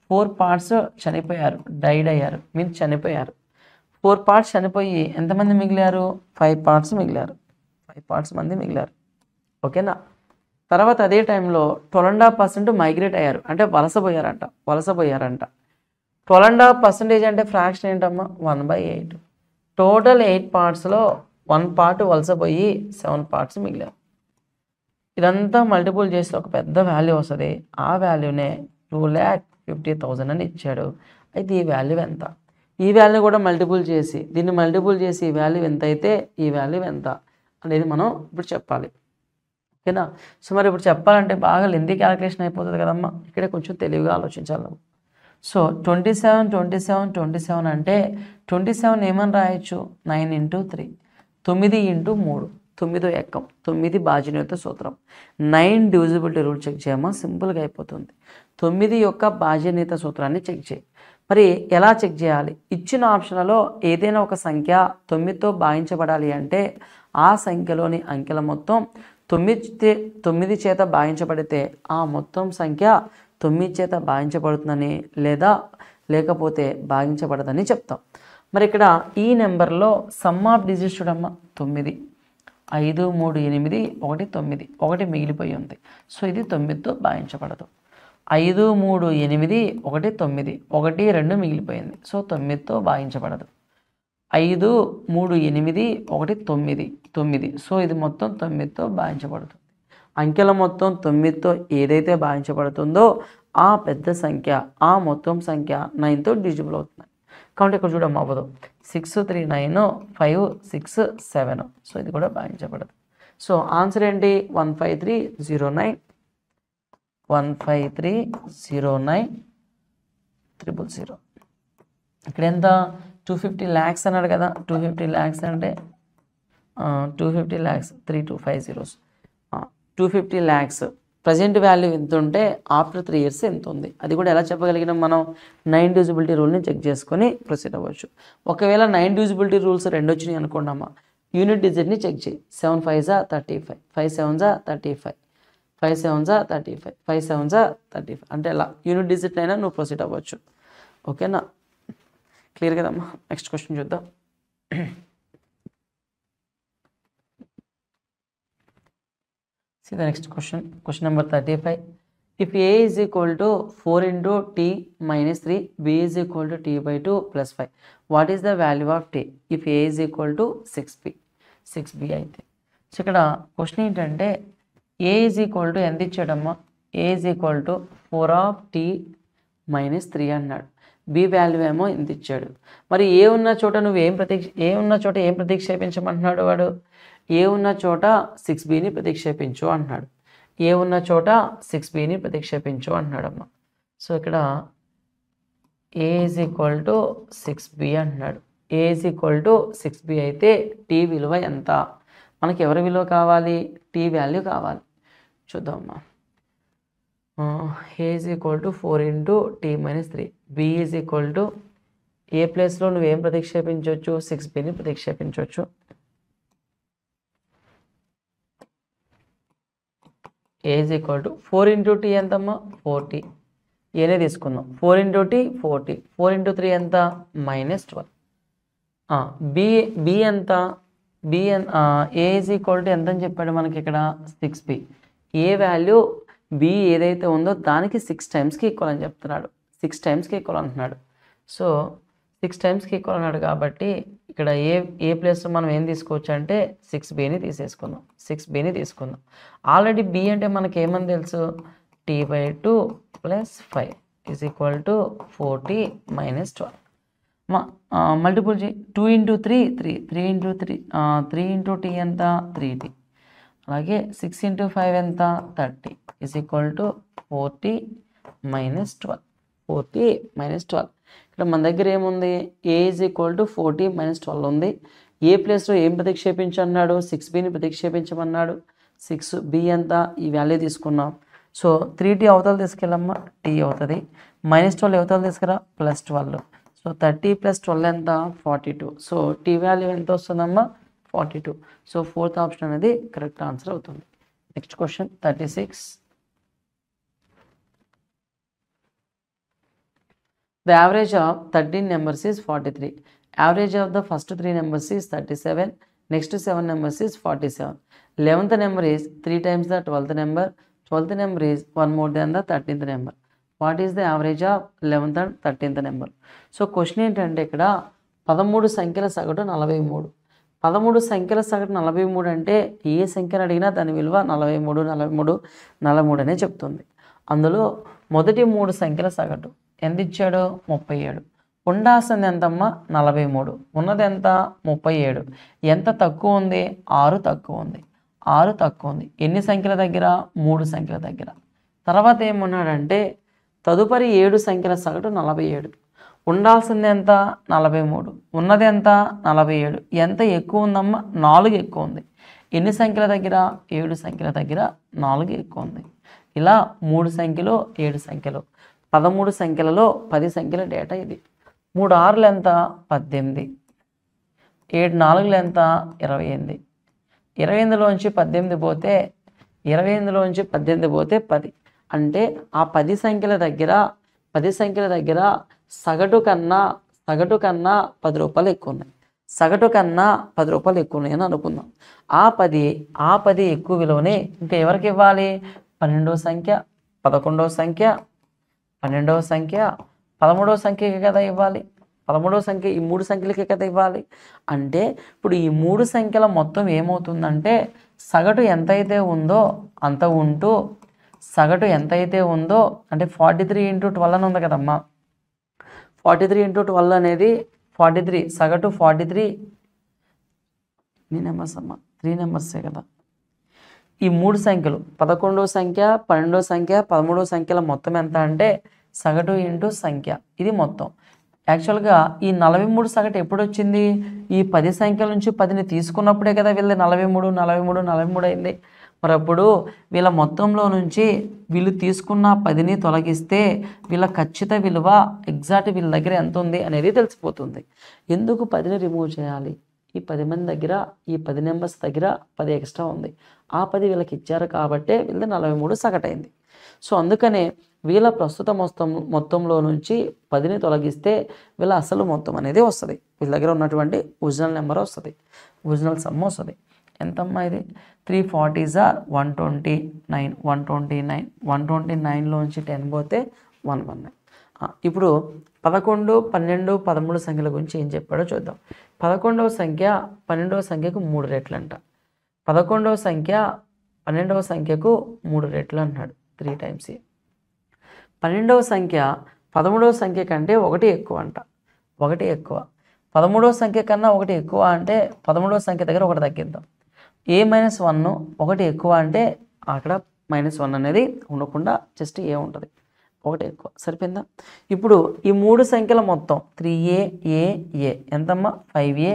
ఫోర్ పార్ట్స్ చనిపోయారు డైడ్ అయ్యారు మీన్స్ చనిపోయారు ఫోర్ పార్ట్స్ చనిపోయి ఎంతమంది మిగిలారు ఫైవ్ పార్ట్స్ మిగిలారు ఫైవ్ పార్ట్స్ మంది మిగిలారు ఓకేనా తర్వాత అదే టైంలో twelve and half percent migrate అయ్యారు అంటే వలసపోయారంట వలసపోయారంట ట్వెల్వ్ అండ్ హాఫ్ పర్సెంటేజ్ అంటే ఫ్రాక్షన్ ఏంటమ్మా one by eight total eight పార్ట్స్లో వన్ పార్ట్ వలసపోయి సెవెన్ పార్ట్స్ మిగిలారు ఇదంతా మల్టిపుల్ చేస్తే ఒక పెద్ద వాల్యూ వస్తుంది ఆ వాల్యూనే టూ ల్యాక్ ఫిఫ్టీ థౌజండ్ అని ఇచ్చాడు అయితే ఈ వాల్యూ ఎంత ఈ వాల్యూ కూడా మల్టిపుల్ చేసి దీన్ని మల్టిపుల్ చేసి ఈ వాల్యూ ఎంత అయితే ఈ వాల్యూ ఎంత అనేది మనం ఇప్పుడు చెప్పాలి ఓకేనా సో మరి ఇప్పుడు చెప్పాలంటే బాగా లెంది క్యాలిక్యులేషన్ అయిపోతుంది కదమ్మా ఇక్కడే కొంచెం తెలివిగా ఆలోచించాలి so twenty seven twenty seven twenty seven అంటే ట్వంటీ సెవెన్ ఏమని రాయొచ్చు నైన్ ఇంటూ త్రీ తొమ్మిది ఇంటూ మూడు తొమ్మిదో ఎక్కం తొమ్మిది బాజనీయుత సూత్రం నైన్ డివిజిబిలిటీ రూల్ చెక్ చేయమా సింపుల్గా అయిపోతుంది తొమ్మిది యొక్క బాజనీయత సూత్రాన్ని చెక్ చేయి మరి ఎలా చెక్ చేయాలి ఇచ్చిన ఆప్షన్లలో ఏదైనా ఒక సంఖ్య తొమ్మిదితో భాగించబడాలి అంటే ఆ సంఖ్యలోని అంకెల మొత్తం తొమ్మిది తొమ్మిది చేత భాగించబడితే ఆ మొత్తం సంఖ్య తొమ్మిది చేత భాగించబడుతుందని లేదా లేకపోతే భాగించబడదని చెప్తాం మరి ఇక్కడ ఈ నెంబర్లో సమ్ ఆఫ్ డిజిట్స్ చూడమ్మా తొమ్మిది ఐదు మూడు ఎనిమిది ఒకటి తొమ్మిది ఒకటి మిగిలిపోయి ఉంది సో ఇది తొమ్మిదితో భావించబడదు ఐదు మూడు ఎనిమిది ఒకటి తొమ్మిది ఒకటి రెండు మిగిలిపోయింది సో తొమ్మిదితో భావించబడదు ఐదు మూడు ఎనిమిది ఒకటి తొమ్మిది తొమ్మిది సో ఇది మొత్తం తొమ్మిదితో భాగించబడుతుంది అంకెల మొత్తం తొమ్మిదితో ఏదైతే భావించబడుతుందో ఆ పెద్ద సంఖ్య ఆ మొత్తం సంఖ్య నైన్తో డిజిబుల్ అవుతుంది కాబట్టి ఇక్కడ చూడడం అవ్వదు six three nine five six seven so ఇది కూడా భావించబడదు సో ఆన్సర్ ఏంటి one five three zero nine one five three zero nine triple zero ఇక్కడ ఎంత టూ ఫిఫ్టీ ల్యాక్స్ అన్నాడు కదా టూ ఫిఫ్టీ ల్యాక్స్ అంటే two fifty lakhs three two five zeros two fifty lakhs present value ఎంత ఉంటే ఆఫ్టర్ త్రీ ఇయర్స్ ఎంత ఉంది అది కూడా ఎలా చెప్పగలిగినాం మనం నైన్ డ్యూజిబిలిటీ రూల్ని చెక్ చేసుకొని ప్రొసీడ్ అవ్వచ్చు ఒకవేళ నైన్ డ్యూజిబిలిటీ రూల్స్ రెండు వచ్చినాయి అనుకోండమ్మా యూనిట్ డిజిట్ని చెక్ చేయి సెవెన్ ఫైవ్ జా థర్టీ ఫైవ్ ఫైవ్ సెవెన్ జా థర్టీ ఫైవ్ ఫైవ్ సెవెన్ జా థర్టీ ఫైవ్ ఫైవ్ సెవెన్ జా థర్టీ ఫైవ్ అంటే ఎలా యూనిట్ డిజిట్ అయినా నువ్వు ప్రొసీడ్ అవ్వచ్చు ఓకేనా క్లియర్ కదమ్మా నెక్స్ట్ క్వశ్చన్ చూద్దాం see the next question question number thirty five if A is equal to four into T minus three B is equal to T by two plus five what is the value of T if A is equal to six B six B అయితే so ఇక్కడ question ఏంటంటే A is equal to ఎంత ఇచ్చాడమ్మా A is equal to four of T minus three అన్నాడు B value ఏమో ఎంత ఇచ్చాడు మరి ఏ ఉన్న చోట నువ్వు ఏం ప్రతీక్ష ఏ ఉన్న చోట ఏం ప్రతిక్షేపించమంటున్నాడు వాడు ఏ ఉన్న చోట సిక్స్ బీని ప్రతిక్షేపించు అంటున్నాడు ఏ ఉన్న చోట సిక్స్ బీని ప్రతిక్షేపించు అంటున్నాడమ్మ సో ఇక్కడ A equal to six B అంటున్నాడు A equal to six B అయితే టీ విలువ ఎంత మనకి ఎవరి విలువ కావాలి టీ వాల్యూ కావాలి చూద్దామమ్మా A's equal to four into T minus three B is equal to A ప్లేస్లో నువ్వేం ప్రతిక్షేపించవచ్చు సిక్స్ బిని ప్రతిక్షేపించవచ్చు A's equal to four into T ఎంతమ్మా ఫోర్టీ ఏనే తీసుకుందాం four into T forty four into three ఎంత మైనస్ ట్వెల్వ్ బి బి ఎంత B A is equal to ఎంత అని చెప్పాడు మనకి ఇక్కడ six B A value B ఏదైతే ఉందో దానికి సిక్స్ టైమ్స్కి ఈక్వల్ అని చెప్తున్నాడు సిక్స్ టైమ్స్కి ఈక్వల్ అంటున్నాడు సో సిక్స్ టైమ్స్కి ఈక్వల్ అన్నాడు కాబట్టి ఇక్కడ ఏ ఏ ప్లేస్లో మనం ఏం తీసుకోవచ్చు అంటే సిక్స్ బీని తీసేసుకుందాం సిక్స్ బిని తీసుకుందాం ఆల్రెడీ బి అంటే మనకి ఏమని తెలుసు T by two plus five is equal to forty minus twelve multiple జీ two into three three three into three three into T ఎంత త్రీ టీ అలాగే సిక్స్ ఇంటూ ఫైవ్ ఎంత thirty is equal to forty minus twelve forty minus twelve ఇక్కడ మన దగ్గర ఏముంది A is equal to forty minus twelve ఉంది A ప్లేస్లో ఏం ప్రతిక్షేపించన్నాడు సిక్స్ బిని ప్రతిక్షేపించమన్నాడు సిక్స్ బి ఎంత ఈ వాల్యూ తీసుకున్నాం సో త్రీ టీ అవతలు తీసుకెళ్ళమ్మా టీ అవుతుంది మైనస్ ట్వెల్వ్ అవతలు తీసుకురా plus twelve so thirty plus twelve ఎంత forty two so T value ఎంత వస్తుందమ్మా forty two so fourth option అనేది కరెక్ట్ ఆన్సర్ అవుతుంది next question thirty six The average of 13 numbers is 43. Average of the first 3 numbers is 37. Next numbers numbers is 47. 11th number is 3 times the 12th number. 12th number is 1 more than the 13th number. What is the average of eleventh and thirteenth number so question ఏంటంటే ఇక్కడ పదమూడు సంఖ్యల సగటు నలభై మూడు పదమూడు సంఖ్యల సగటు నలభై మూడు అంటే ఏ సంఖ్యను అడిగినా దాని విలువ నలభై మూడు నలభై మూడు నలభై మూడు అనే చెప్తుంది అందులో మొదటి మూడు సంఖ్యల సగటు ఎంత ఇచ్చాడు ముప్పై ఏడు ఉండాల్సింది ఎంతమ్మా నలభై మూడు ఉన్నది ఎంత ముప్పై ఏడు ఎంత తక్కువ ఉంది ఆరు తక్కువ ఉంది ఆరు తక్కువ ఉంది ఎన్ని సంఖ్యల దగ్గర మూడు సంఖ్యల దగ్గర తర్వాత ఏమన్నాడంటే తదుపరి ఏడు సంఖ్యల సగటు నలభై ఏడు ఉండాల్సింది ఎంత నలభై మూడు ఉన్నది ఎంత నలభై ఏడు ఎంత ఎక్కువ ఉందమ్మా నాలుగు ఎక్కువ ఉంది ఎన్ని సంఖ్యల దగ్గర ఏడు సంఖ్యల దగ్గర నాలుగు ఎక్కువ ఉంది ఇలా మూడు సంఖ్యలు ఏడు సంఖ్యలు పదమూడు సంఖ్యలలో పది సంఖ్యల డేటా ఇది మూడు ఆరులు ఎంత పద్దెనిమిది ఏడు నాలుగులు ఎంత ఇరవై ఎనిమిది ఇరవై ఎనిమిదిలోంచి పద్దెనిమిది పోతే ఇరవై ఎనిమిదిలోంచి పద్దెనిమిది పోతే పది అంటే ఆ పది సంఖ్యల దగ్గర పది సంఖ్యల దగ్గర సగటు కన్నా సగటు కన్నా పది రూపాయలు ఎక్కువ ఉన్నాయి సగటు కన్నా పది రూపాయలు ఎక్కువ ఉన్నాయని అనుకుందాం ఆ పది ఆ పది ఎక్కువ విలువనే ఇంకా ఎవరికి ఇవ్వాలి పన్నెండో సంఖ్య పదకొండో సంఖ్య పన్నెండవ సంఖ్య పదమూడవ సంఖ్యకి కదా ఇవ్వాలి పదమూడవ సంఖ్య ఈ మూడు సంఖ్యలకి కదా ఇవ్వాలి అంటే ఇప్పుడు ఈ మూడు సంఖ్యల మొత్తం ఏమవుతుందంటే సగటు ఎంత అయితే ఉందో అంత ఉంటూ సగటు ఎంత అయితే ఉందో అంటే ఫార్టీ త్రీ ఇంటూ ట్వెల్వ్ అని ఉంది కదమ్మా ఫార్టీ త్రీ ఇంటూ ట్వెల్వ్ అనేది ఫార్టీ త్రీ సగటు ఫార్టీ త్రీ త్రీ నెంబర్స్ అమ్మా త్రీ నెంబర్సే కదా ఈ మూడు సంఖ్యలు పదకొండో సంఖ్య పన్నెండో సంఖ్య పదమూడో సంఖ్యల మొత్తం ఎంత అంటే సగటు ఇంటూ సంఖ్య ఇది మొత్తం యాక్చువల్గా ఈ నలభై మూడు సగటు ఎప్పుడు వచ్చింది ఈ పది సంఖ్యల నుంచి పదిని తీసుకున్నప్పుడే కదా వీళ్ళది నలభై మూడు నలభై మూడు నలభై మూడు అయింది మరి అప్పుడు వీళ్ళ మొత్తంలో నుంచి వీళ్ళు తీసుకున్న పదిని తొలగిస్తే వీళ్ళ ఖచ్చిత విలువ ఎగ్జాక్ట్ వీళ్ళ దగ్గర ఎంత ఉంది అనేది తెలిసిపోతుంది ఎందుకు పదిని రిమూవ్ చేయాలి ఈ పది మంది దగ్గర ఈ పది నెంబర్స్ దగ్గర పది ఎక్స్ట్రా ఉంది ఆ పది వీళ్ళకి ఇచ్చారు కాబట్టే వీళ్ళది నలభై మూడు సగటైంది సో అందుకనే వీళ్ళ ప్రస్తుత మొత్తం మొత్తంలో నుంచి పదిని తొలగిస్తే వీళ్ళ అసలు మొత్తం అనేది వస్తుంది వీళ్ళ దగ్గర ఉన్నటువంటి ఒరిజినల్ నెంబర్ వస్తుంది ఒరిజినల్ సమ్ వస్తుంది ఎంతమ్మా ఇది three forty or one twenty nine one twenty nine one twenty నైన్లో నుంచి టెన్ పోతే వన్ వన్ నైన్ ఇప్పుడు పదకొండు పన్నెండు పదమూడు సంఖ్యల గురించి ఏం చెప్పాడో చూద్దాం పదకొండవ సంఖ్య పన్నెండవ సంఖ్యకు మూడు రెట్లు అంట పదకొండవ సంఖ్య పన్నెండవ సంఖ్యకు మూడు రెట్లు అంటున్నాడు త్రీ టైమ్స్ పన్నెండవ సంఖ్య పదమూడవ సంఖ్య కంటే ఒకటి ఎక్కువ అంట ఒకటి ఎక్కువ పదమూడవ సంఖ్య కన్నా ఒకటి ఎక్కువ అంటే పదమూడవ సంఖ్య దగ్గర ఒకటి తగ్గిద్దాం ఏ మైనస్ వన్ ఒకటి ఎక్కువ అంటే అక్కడ మైనస్ వన్ అనేది ఉండకుండా జస్ట్ ఏ ఉంటుంది ఒకటే ఎక్కువ సరిపోయిందా ఇప్పుడు ఈ మూడు సంఖ్యల మొత్తం త్రీ ఏ ఏ ఏ ఎంతమ్మా five A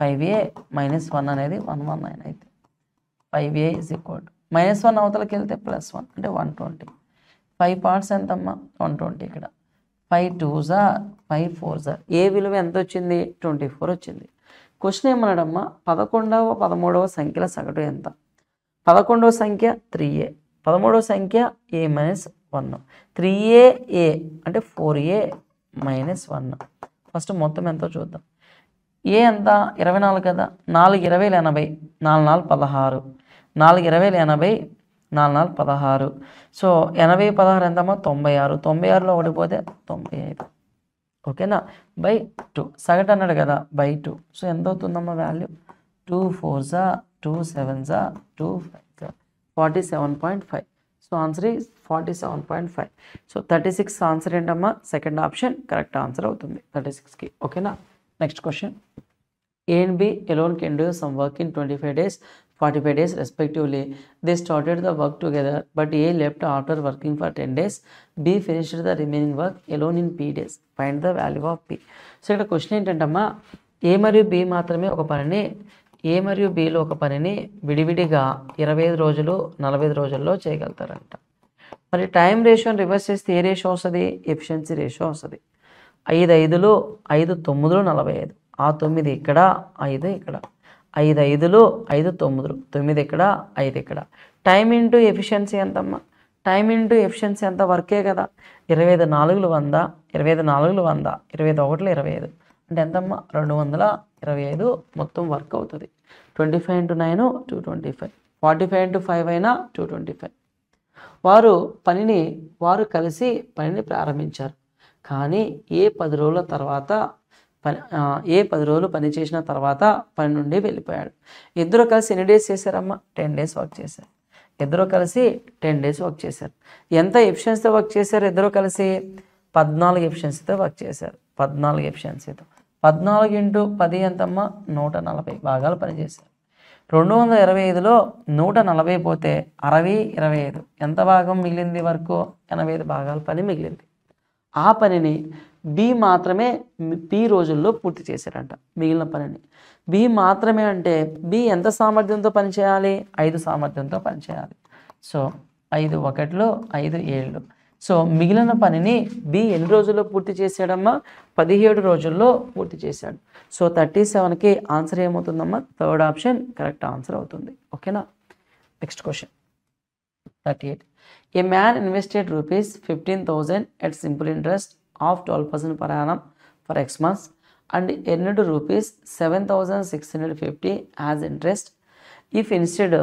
five A minus one అనేది వన్ వన్ నైన్ అయితే five A is equal minus one అవతలకి వెళ్తే ప్లస్ వన్ అంటే వన్ ట్వంటీ ఫైవ్ పార్ట్స్ ఎంతమ్మా వన్ ట్వంటీ ఇక్కడ ఫైవ్ టూ జా ఫైవ్ ఫోర్ జా ఏ విలువ ఎంత వచ్చింది ట్వంటీ ఫోర్ వచ్చింది క్వశ్చన్ ఏమన్నాడమ్మా పదకొండవ పదమూడవ సంఖ్యల సగటు ఎంత పదకొండవ సంఖ్య త్రీ ఏ పదమూడవ సంఖ్య A minus one three A A అంటే four A minus one first మొత్తం ఎంతో చూద్దాం ఏ ఎంత ఇరవై నాలుగు కదా నాలుగు ఇరవై ఎనభై నాలుగు నాలుగు పదహారు నాలుగు ఇరవై ఎనభై నాలుగు నాలుగు పదహారు సో ఎనభై పదహారు ఎంతమ్మా తొంభై ఆరు తొంభై ఆరులో ఓడిపోతే తొంభై ఐదు ఓకేనా బై టూ సగటు అన్నాడు కదా బై టూ సో ఎంత అవుతుందమ్మా వాల్యూ టూ ఫోర్సా టూ సెవెన్సా two five forty seven point five so answer is forty seven point five so thirty six answer ఏంటమ్మా సెకండ్ ఆప్షన్ కరెక్ట్ ఆన్సర్ అవుతుంది థర్టీ సిక్స్కి ఓకేనా next question A B alone can do some work in twenty five days forty five days respectively they started the work together but A left after working for ten days B finished the remaining work alone in P days find the value of P so ఇక్కడ question ఏంటంటే అమ్మా ఏ మరియు B మాత్రమే ఒక పనిని ఏ మరియు below ఒక పనిని విడివిడిగా ఇరవై ఐదు రోజులు నలభై ఐదు రోజుల్లో చేయగలుగుతారంట మరి టైం రేషియోని రివర్స్ చేస్తే ఏ రేషియో వస్తుంది ఎఫిషియన్సీ రేషియో వస్తుంది ఐదు ఐదులు ఐదు తొమ్మిదిలు నలభై ఐదు ఆ తొమ్మిది ఇక్కడ ఐదు ఇక్కడ ఐదు ఐదులు ఐదు తొమ్మిదిలు తొమ్మిది ఇక్కడ ఐదు ఇక్కడ టైం ఇంటూ ఎఫిషియన్సీ ఎంతమ్మా టైం ఇంటూ ఎఫిషియన్సీ ఎంత వర్కే కదా ఇరవై ఐదు నాలుగులు వంద ఇరవై ఐదు నాలుగులు వంద ఇరవై ఐదు ఒకటిలో ఇరవై ఐదు అంటే ఎంతమ్మా రెండు వందల ఇరవై ఐదు మొత్తం వర్క్ అవుతుంది twenty five into nine two twenty five forty five into five అయినా టూ ట్వంటీ ఫైవ్ వారు పనిని వారు కలిసి పనిని ప్రారంభించారు కానీ ఏ పది రోజుల తర్వాత పని ఏ పది రోజులు పని చేసిన తర్వాత పని నుండి వెళ్ళిపోయాడు ఇద్దరు కలిసి ఎన్ని డేస్ చేశారమ్మా టెన్ డేస్ వర్క్ చేశారు ఇద్దరు కలిసి టెన్ డేస్ వర్క్ చేశారు ఎంత ఎఫిషియన్సీతో వర్క్ చేశారు ఇద్దరు కలిసి పద్నాలుగు ఎఫిషియన్సీతో వర్క్ చేశారు పద్నాలుగు ఎఫిషియన్సీతో పద్నాలుగు ఇంటూ పది ఎంతమ్మా నూట నలభై భాగాలు పనిచేశారు రెండు వందల ఇరవై ఐదులో నూట నలభై పోతే అరవై ఇరవై ఐదు ఎంత భాగం మిగిలింది వరకు ఎనభై ఐదు భాగాల పని మిగిలింది ఆ పనిని బి మాత్రమే పి రోజుల్లో పూర్తి చేశారంట మిగిలిన పనిని బి మాత్రమే అంటే బి ఎంత సామర్థ్యంతో పనిచేయాలి ఐదు సామర్థ్యంతో పనిచేయాలి సో ఐదు ఒకటిలో ఐదు ఏళ్ళు సో మిగిలిన పనిని బి ఎన్ని రోజుల్లో పూర్తి చేశాడమ్మా పదిహేడు రోజుల్లో పూర్తి చేశాడు సో థర్టీ సెవెన్కి ఆన్సర్ ఏమవుతుందమ్మా థర్డ్ ఆప్షన్ కరెక్ట్ ఆన్సర్ అవుతుంది ఓకేనా next question thirty eight a man invested rupees fifteen thousand at simple interest of twelve percent per annum for X months and earned rupees seven thousand six hundred fifty as interest if instead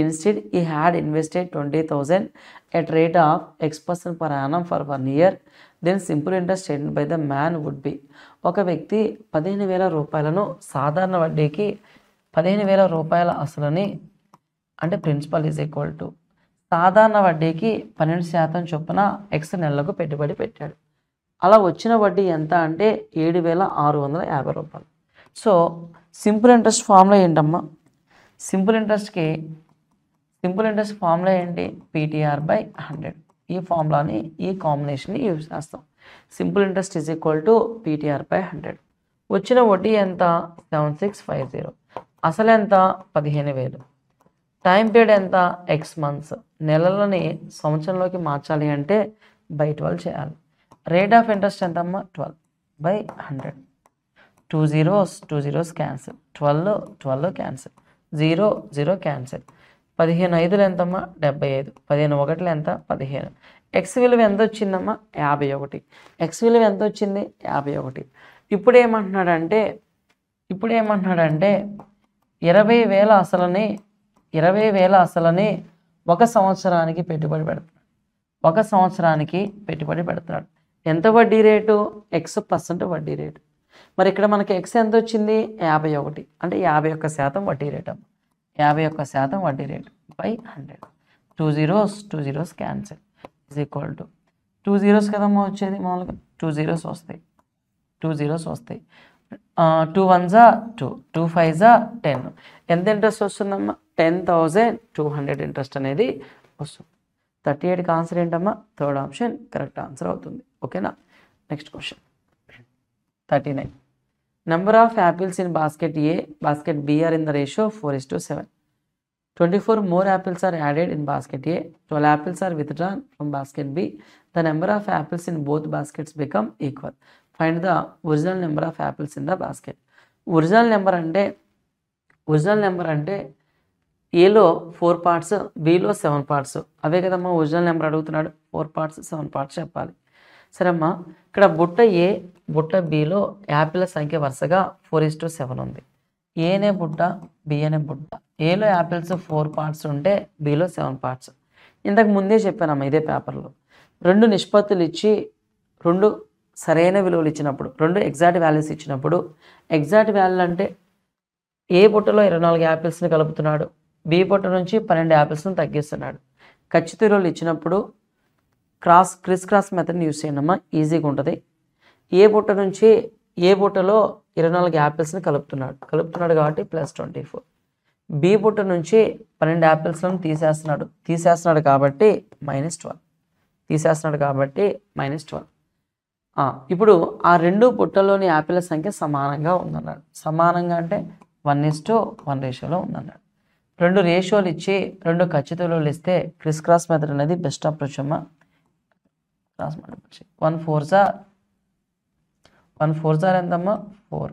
instead he had invested twenty 20000 at rate of X percent per annum for one year then simple interest ఎన్ by the man would be ఒక వ్యక్తి పదిహేను వేల రూపాయలను సాధారణ వడ్డీకి పదిహేను వేల రూపాయల అసలుని అంటే ప్రిన్సిపల్ ఈజ్ ఈక్వల్ టు సాధారణ వడ్డీకి పన్నెండు శాతం చొప్పున ఎక్స్ నెలలకు పెట్టుబడి పెట్టాడు అలా వచ్చిన వడ్డీ ఎంత అంటే ఏడు వేల ఆరు వందల యాభై రూపాయలు సో సింపుల్ ఇంట్రెస్ట్ ఫామ్లో ఏంటమ్మా సింపుల్ ఇంట్రెస్ట్కి సింపుల్ ఇంట్రెస్ట్ ఫార్ములా ఏంటి పీటీఆర్ బై హండ్రెడ్ ఈ ఫార్ములాని ఈ కాంబినేషన్ని యూజ్ చేస్తాం simple interest is equal to PTR by hundred వచ్చిన వడ్డీ ఎంత సెవెన్ సిక్స్ ఫైవ్ జీరో అసలు ఎంత పదిహేను వేలు టైం పీరియడ్ ఎంత ఎక్స్ మంత్స్ నెలలని సంవత్సరంలోకి మార్చాలి అంటే బై ట్వెల్వ్ చేయాలి రేట్ ఆఫ్ ఇంట్రెస్ట్ ఎంతమ్మా twelve by hundred two zeros two zeros cancel twelve twelve cancel zero zero cancel పదిహేను ఐదులు ఎంతమ్మా డెబ్బై ఐదు పదిహేను ఒకటిలు ఎంత పదిహేను ఎక్స్ విలువ ఎంత వచ్చిందమ్మా యాభై ఒకటి ఎక్స్ విలువ ఎంత వచ్చింది యాభై ఒకటి ఇప్పుడు ఏమంటున్నాడంటే ఇప్పుడు ఏమంటున్నాడంటే ఇరవై వేల అసలని ఇరవై వేల అసలని ఒక సంవత్సరానికి పెట్టుబడి పెడుతున్నాడు ఒక సంవత్సరానికి పెట్టుబడి పెడుతున్నాడు ఎంత వడ్డీ రేటు ఎక్స్ పర్సెంట్ వడ్డీ రేటు మరి ఇక్కడ మనకి ఎక్స్ ఎంత వచ్చింది యాభై ఒకటి అంటే యాభై ఒక్క శాతం వడ్డీ రేట్ అమ్మ యాభై ఒక్క శాతం వడ్డీ rate by hundred two zeros two zeros cancel is equal to two zeros కదమ్మా వచ్చేది మామూలుగా టూ జీరోస్ వస్తాయి టూ జీరోస్ వస్తాయి టూ వన్జా టూ టూ ఫైవ్జా టెన్ ఎంత ఇంట్రెస్ట్ వస్తుందమ్మా ten thousand two hundred interest అనేది వస్తుంది థర్టీ ఎయిట్కి ఆన్సర్ ఏంటమ్మా థర్డ్ ఆప్షన్ కరెక్ట్ ఆన్సర్ అవుతుంది ఓకేనా next question thirty nine number of apples in basket A basket B are in the ratio four is to seven twenty four more apples are added in basket A twelve apples are withdrawn from basket B the number of apples in both baskets become equal find the original number of apples in the basket original number అంటే original number అంటే ఏలో four parts బిలో seven parts అవే కదమ్మా original number అడుగుతున్నాడు four parts seven parts చెప్పాలి సరే అమ్మా ఇక్కడ బుట్ట ఏ బుట్ట బిలో యాపిల్ సంఖ్య వరుసగా ఫోర్ ఇస్ టు సెవెన్ ఉంది ఏనే బుట్ట బి అనే బుట్ట ఏలో యాపిల్స్ ఫోర్ పార్ట్స్ ఉంటే బిలో సెవెన్ పార్ట్స్ ఇంతకు ముందే చెప్పానమ్మా ఇదే పేపర్లో రెండు నిష్పత్తులు ఇచ్చి రెండు సరైన విలువలు ఇచ్చినప్పుడు రెండు ఎగ్జాక్ట్ వాల్యూస్ ఇచ్చినప్పుడు ఎగ్జాక్ట్ వాల్యూ అంటే ఏ బుట్టలో ఇరవై నాలుగు యాపిల్స్ని కలుపుతున్నాడు బి బుట్ట నుంచి పన్నెండు యాపిల్స్ని తగ్గిస్తున్నాడు ఖచ్చిత విలువలు ఇచ్చినప్పుడు క్రాస్ క్రిస్ క్రాస్ మెథడ్ని యూస్ చేయండమ్మా ఈజీగా ఉంటుంది ఏ బుట్ట నుంచి ఏ బుట్టలో ఇరవై నాలుగు యాపిల్స్ని కలుపుతున్నాడు కలుపుతున్నాడు కాబట్టి ప్లస్ ట్వంటీ ఫోర్ బి బుట్ట నుంచి పన్నెండు యాపిల్స్లను తీసేస్తున్నాడు తీసేస్తున్నాడు కాబట్టి మైనస్ ట్వెల్వ్ తీసేస్తున్నాడు కాబట్టి మైనస్ ట్వెల్వ్ ఇప్పుడు ఆ రెండు బుట్టలోని యాపిల్ల సంఖ్య సమానంగా ఉందన్నాడు సమానంగా అంటే వన్ ఇస్ టు వన్ రేషియోలో ఉందన్నాడు రెండు రేషియోలు ఇచ్చి రెండు ఖచ్చిత విలువలు ఇస్తే క్రిస్ క్రాస్ మెథడ్ అనేది బెస్ట్ అప్రోచ్ అమ్మా క్రాస్ చేయి వన్ ఫోర్ జా వన్ ఫోర్ జార్ ఎంతమ్మా ఫోర్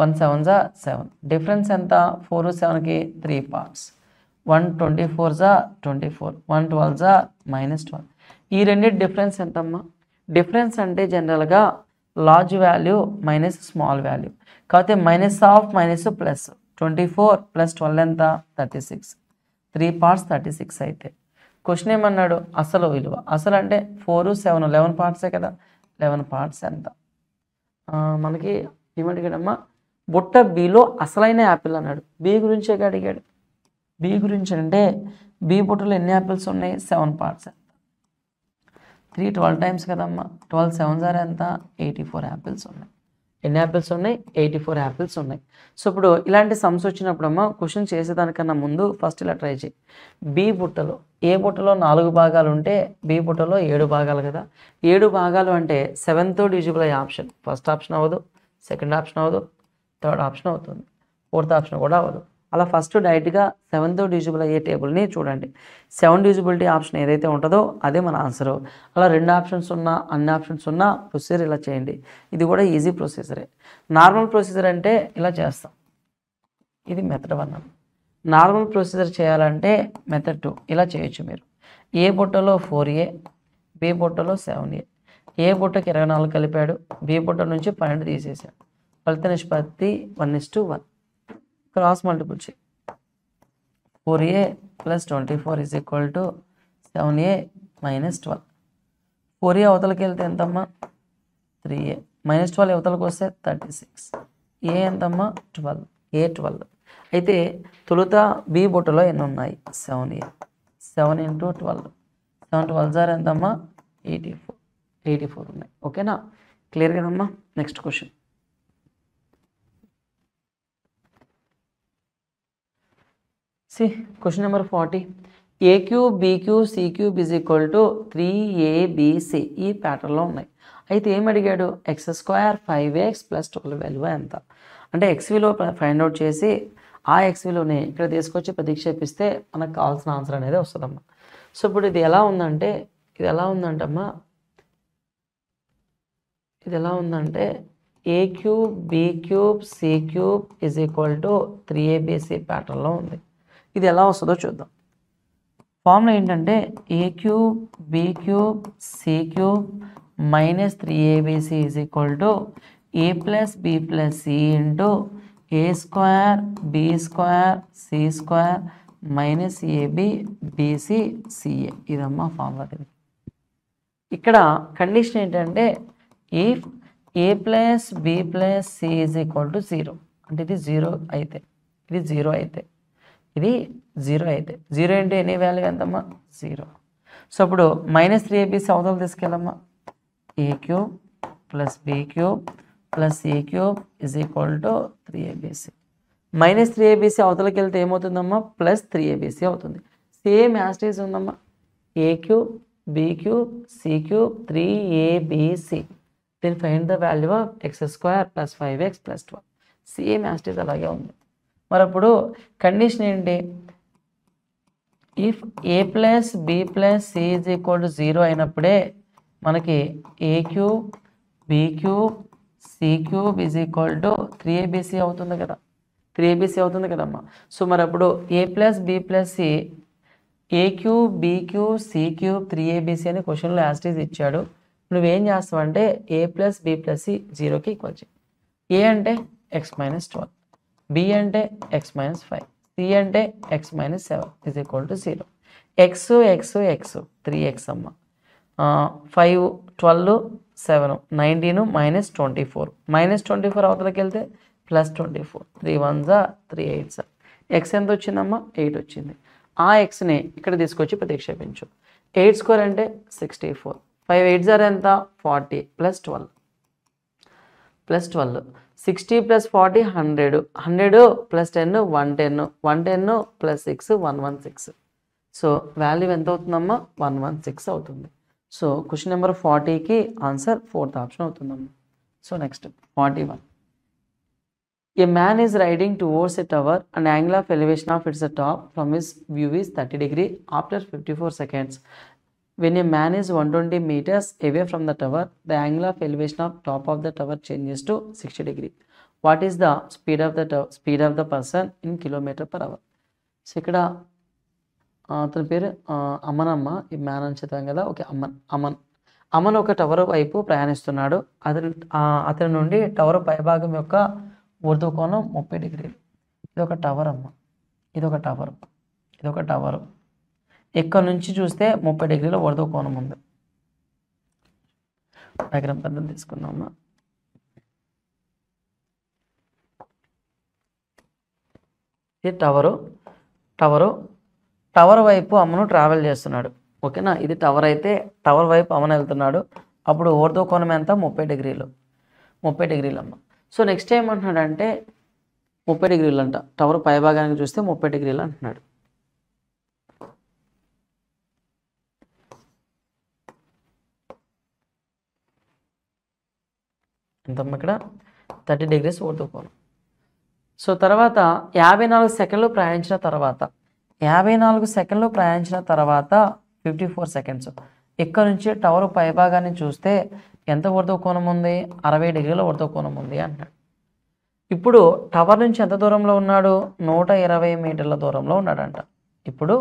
వన్ సెవెన్ జా సెవెన్ డిఫరెన్స్ ఎంత ఫోర్ సెవెన్కి three parts one twenty four జా ట్వంటీ ఫోర్ వన్ ట్వెల్వ్ జా మైనస్ ట్వెల్వ్ ఈ రెండింటి డిఫరెన్స్ ఎంతమ్మా డిఫరెన్స్ అంటే జనరల్గా large value minus small value కాకపోతే minus of minus plus twenty four plus twelve ఎంత thirty six three parts thirty six అయితే క్వశ్చన్ ఏమన్నాడు అసలు విలువ అసలు అంటే ఫోర్ సెవెన్ లెవెన్ పార్ట్సే కదా లెవెన్ పార్ట్స్ ఎంత మనకి ఏమడిగాడమ్మా బుట్ట బిలో అసలైన యాపిల్ అన్నాడు బి గురించే అడిగాడు బి గురించి అంటే బి బుట్టలో ఎన్ని యాపిల్స్ ఉన్నాయి సెవెన్ పార్ట్స్ ఎంత త్రీ ట్వెల్వ్ టైమ్స్ కదమ్మా ట్వెల్వ్ సెవెన్ సార్ ఎంత ఎయిటీ ఫోర్ యాపిల్స్ ఉన్నాయి ఎన్ని యాపిల్స్ ఉన్నాయి ఎయిటీ ఫోర్ యాపిల్స్ ఉన్నాయి సో ఇప్పుడు ఇలాంటి సమ్స్ వచ్చినప్పుడమ్మా క్వశ్చన్ చేసేదానికన్నా ముందు ఫస్ట్ ఇలా ట్రై చేయి బి బుట్టలో ఏ బుట్టలో నాలుగు భాగాలు ఉంటే బి బుట్టలో ఏడు భాగాలు కదా ఏడు భాగాలు అంటే సెవెంత్ డివిజిబుల్ అయ్యే ఆప్షన్ ఫస్ట్ ఆప్షన్ అవ్వదు సెకండ్ ఆప్షన్ అవ్వదు థర్డ్ ఆప్షన్ అవుతుంది ఫోర్త్ ఆప్షన్ కూడా అవ్వదు అలా ఫస్ట్ డైరెక్ట్గా సెవెంత్ డిజిబుల్ అయ్యే టేబుల్ని చూడండి సెవెన్ డిజిబిలిటీ ఆప్షన్ ఏదైతే ఉంటుందో అదే మన ఆన్సర్ అలా రెండు ఆప్షన్స్ ఉన్నా అన్ని ఆప్షన్స్ ఉన్నా ప్రొసీజర్ ఇలా చేయండి ఇది కూడా ఈజీ ప్రొసీజరే నార్మల్ ప్రొసీజర్ అంటే ఇలా చేస్తాం ఇది మెథడ్ వన్ నార్మల్ ప్రొసీజర్ చేయాలంటే మెథడ్ టూ ఇలా చేయొచ్చు మీరు ఏ బుట్టలో ఫోర్ ఏ బి బుట్టలో సెవెన్ ఏ ఏ బుట్టకి ఇరవై నాలుగు కలిపాడు బి బుట్ట నుంచి పన్నెండు తీసేశాడు ఫలిత నిష్పత్తి one is to one cross multiple చేయి four A plus twenty four is equal to seven A minus twelve four A అవతలకి వెళ్తే ఎంతమ్మా త్రీ ఏ మైనస్ ట్వెల్వ్ అవతలకు వస్తే థర్టీ సిక్స్ ఏ ఎంతమ్మా ట్వెల్వ్ ఏ ట్వెల్వ్ అయితే తొలుత బి బొట్టులో ఎన్ని ఉన్నాయి seven A seven into twelve seven twelve సార్ ఎంతమ్మా ఎయిటీ ఫోర్ ఎయిటీ ఫోర్ ఉన్నాయి ఓకేనా క్లియర్ కదమ్మా next question C question number forty A cube B cube C cube is equal to three ABC ఈ ప్యాటర్న్లో ఉన్నాయి అయితే ఏం అడిగాడు x square five x plus twelve విలువ ఎంత అంటే ఎక్స్ విలువ ఫైండ్ అవుట్ చేసి ఆ ఎక్స్ విలువని ఇక్కడ తీసుకొచ్చి ప్రతిక్షేపిస్తే మనకు కావాల్సిన ఆన్సర్ అనేది వస్తుందమ్మా సో ఇప్పుడు ఇది ఎలా ఉందంటే ఇది ఎలా ఉందంటమ్మా ఇది ఎలా ఉందంటే A cube B cube C cube is equal to three ABC ప్యాటర్న్లో ఉంది ఇది ఎలా వస్తుందో చూద్దాం ఫార్ములా ఏంటంటే A cube B cube C cube minus three ABC is equal to A plus B plus C into A square B square C square minus AB BC CA ఇదమ్మా formula దీనికి ఇక్కడ కండిషన్ ఏంటంటే if A plus B plus C is equal to zero అంటే ఇది zero అయితే ఇది zero అయితే ఇది జీరో అయితే జీరో అంటే ఎనీ వాల్యూ ఎంతమ్మా జీరో సో ఇప్పుడు మైనస్ త్రీ ఏబీసీ అవతలు తీసుకెళ్ళమ్మా A cube plus B cube plus A cube is equal to three ABC minus three ABC అవతలకి వెళ్తే ఏమవుతుందమ్మా ప్లస్ త్రీ ఏబీసీ అవుతుంది సేమ్ యాస్టేజ్ ఉందమ్మా A cube B cube C cube three ABC దీని find the value of x square plus five x plus twelve same as it is అలాగే ఉంది మరి అప్పుడు కండిషన్ ఏంటి if A plus B plus C is equal to zero అయినప్పుడే మనకి A cube B cube C cube is equal to three ABC అవుతుంది కదా three ABC అవుతుంది కదమ్మా సో మరి అప్పుడు A plus B plus C A cube B cube C cube three ABC అని క్వశ్చన్లో యాస్టీస్ ఇచ్చాడు నువ్వేం చేస్తావంటే A plus B plus C జీరోకి ఈక్వల్ చేయి ఏ అంటే ఎక్స్ మైనస్ ట్వెల్వ్ b అంటే ఎక్స్ మైనస్ ఫైవ్ సి అంటే x minus seven is equal to zero x x x three x అమ్మ five twelve seven nineteen minus twenty four minus twenty four అవతలకి వెళ్తే plus twenty four three వన్సా three ఎయిట్సా x ఎంత వచ్చిందమ్మా eight వచ్చింది ఆ ఎక్స్ని ఇక్కడ తీసుకొచ్చి ప్రతిక్షేపించు ఎయిట్ స్క్వేర్ అంటే సిక్స్టీ ఫోర్ ఫైవ్ ఎయిట్ జార్ ఎంత forty plus twelve plus twelve sixty plus forty hundred hundred plus ten one ten one ten plus six one one six so value ఎంత అవుతుందమ్మా వన్ వన్ సిక్స్ అవుతుంది so question number ఫార్టీకి answer fourth option అవుతుందమ్మా so next forty one a man is riding towards a tower and angle of elevation of its top from is view is thirty degree after fifty four seconds when a man is one twenty meters away from the tower the angle of elevation of top of the tower changes to sixty degree what is the speed of the tower speed of the person in kilometer per hour so ఇక్కడ అతని పేరు అమన్ అమ్మ ఈ man అని చెప్పాం కదా okay Aman Aman Aman ఒక tower వైపు ప్రయాణిస్తున్నాడు అతని అతని నుండి టవర్ పైభాగం యొక్క ఉర్దు కోణం ముప్పై డిగ్రీలు ఇది ఒక టవర్ అమ్మ ఇది ఒక టవర్ ఇది ఒక టవరు ఇక్కడ నుంచి చూస్తే ముప్పై డిగ్రీల వరద కోణం ఉంది డయాగ్రామ్ పద్ధతి తీసుకున్నాము ఇది టవరు టవరు టవర్ వైపు అమ్మను ట్రావెల్ చేస్తున్నాడు ఓకేనా ఇది టవర్ అయితే టవర్ వైపు అమ్మను వెళ్తున్నాడు అప్పుడు ఓర్దో కోణం ఎంత ముప్పై డిగ్రీలు ముప్పై డిగ్రీలు అమ్మ సో నెక్స్ట్ ఏమంటున్నాడంటే ముప్పై డిగ్రీలు అంట టవర్ పైభాగానికి చూస్తే ముప్పై డిగ్రీలు అంటున్నాడు ఎంతమ్మ ఇక్కడ థర్టీ డిగ్రీస్ ఓటు కోణం సో తర్వాత యాభై నాలుగు సెకండ్లు ప్రయాణించిన తర్వాత యాభై నాలుగు సెకండ్లు ప్రయాణించిన తర్వాత ఫిఫ్టీ ఫోర్ సెకండ్స్ ఇక్కడ నుంచి టవర్ పైభాగాన్ని చూస్తే ఎంత వరద కోణం ఉంది అరవై డిగ్రీల వరద కోణం ఉంది అంటాడు ఇప్పుడు టవర్ నుంచి ఎంత దూరంలో ఉన్నాడు నూట ఇరవై మీటర్ల దూరంలో ఉన్నాడంట ఇప్పుడు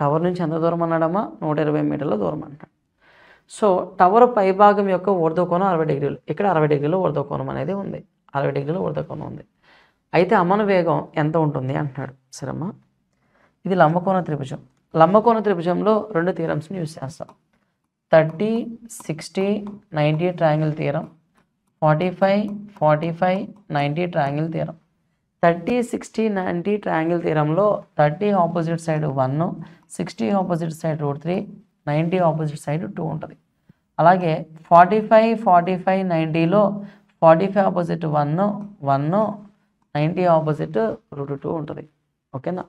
టవర్ నుంచి ఎంత దూరం అన్నాడమ్మా నూట ఇరవై మీటర్ల దూరం అంటాడు సో టవర్ పైభాగం యొక్క ఊర్ధకోణం అరవై డిగ్రీలు ఇక్కడ అరవై డిగ్రీలు ఊర్ధకోణం అనేది ఉంది అరవై డిగ్రీలు ఊర్ధకోణం ఉంది అయితే అమన వేగం ఎంత ఉంటుంది అంటున్నాడు సరేమ్మా ఇది లంబకోణ త్రిభుజం లంబకోణ త్రిభుజంలో రెండు థీరమ్స్ని యూజ్ చేస్తాం thirty sixty ninety triangle theorem forty five forty five ninety triangle theorem thirty sixty ninety triangle తీరంలో thirty opposite side one sixty opposite side root three ninety opposite side two ఉంటుంది అలాగే ఫార్టీ ఫైవ్ ఫార్టీ ఫైవ్ నైంటీలో forty five opposite one one ninety opposite root two ఉంటుంది ఓకేనా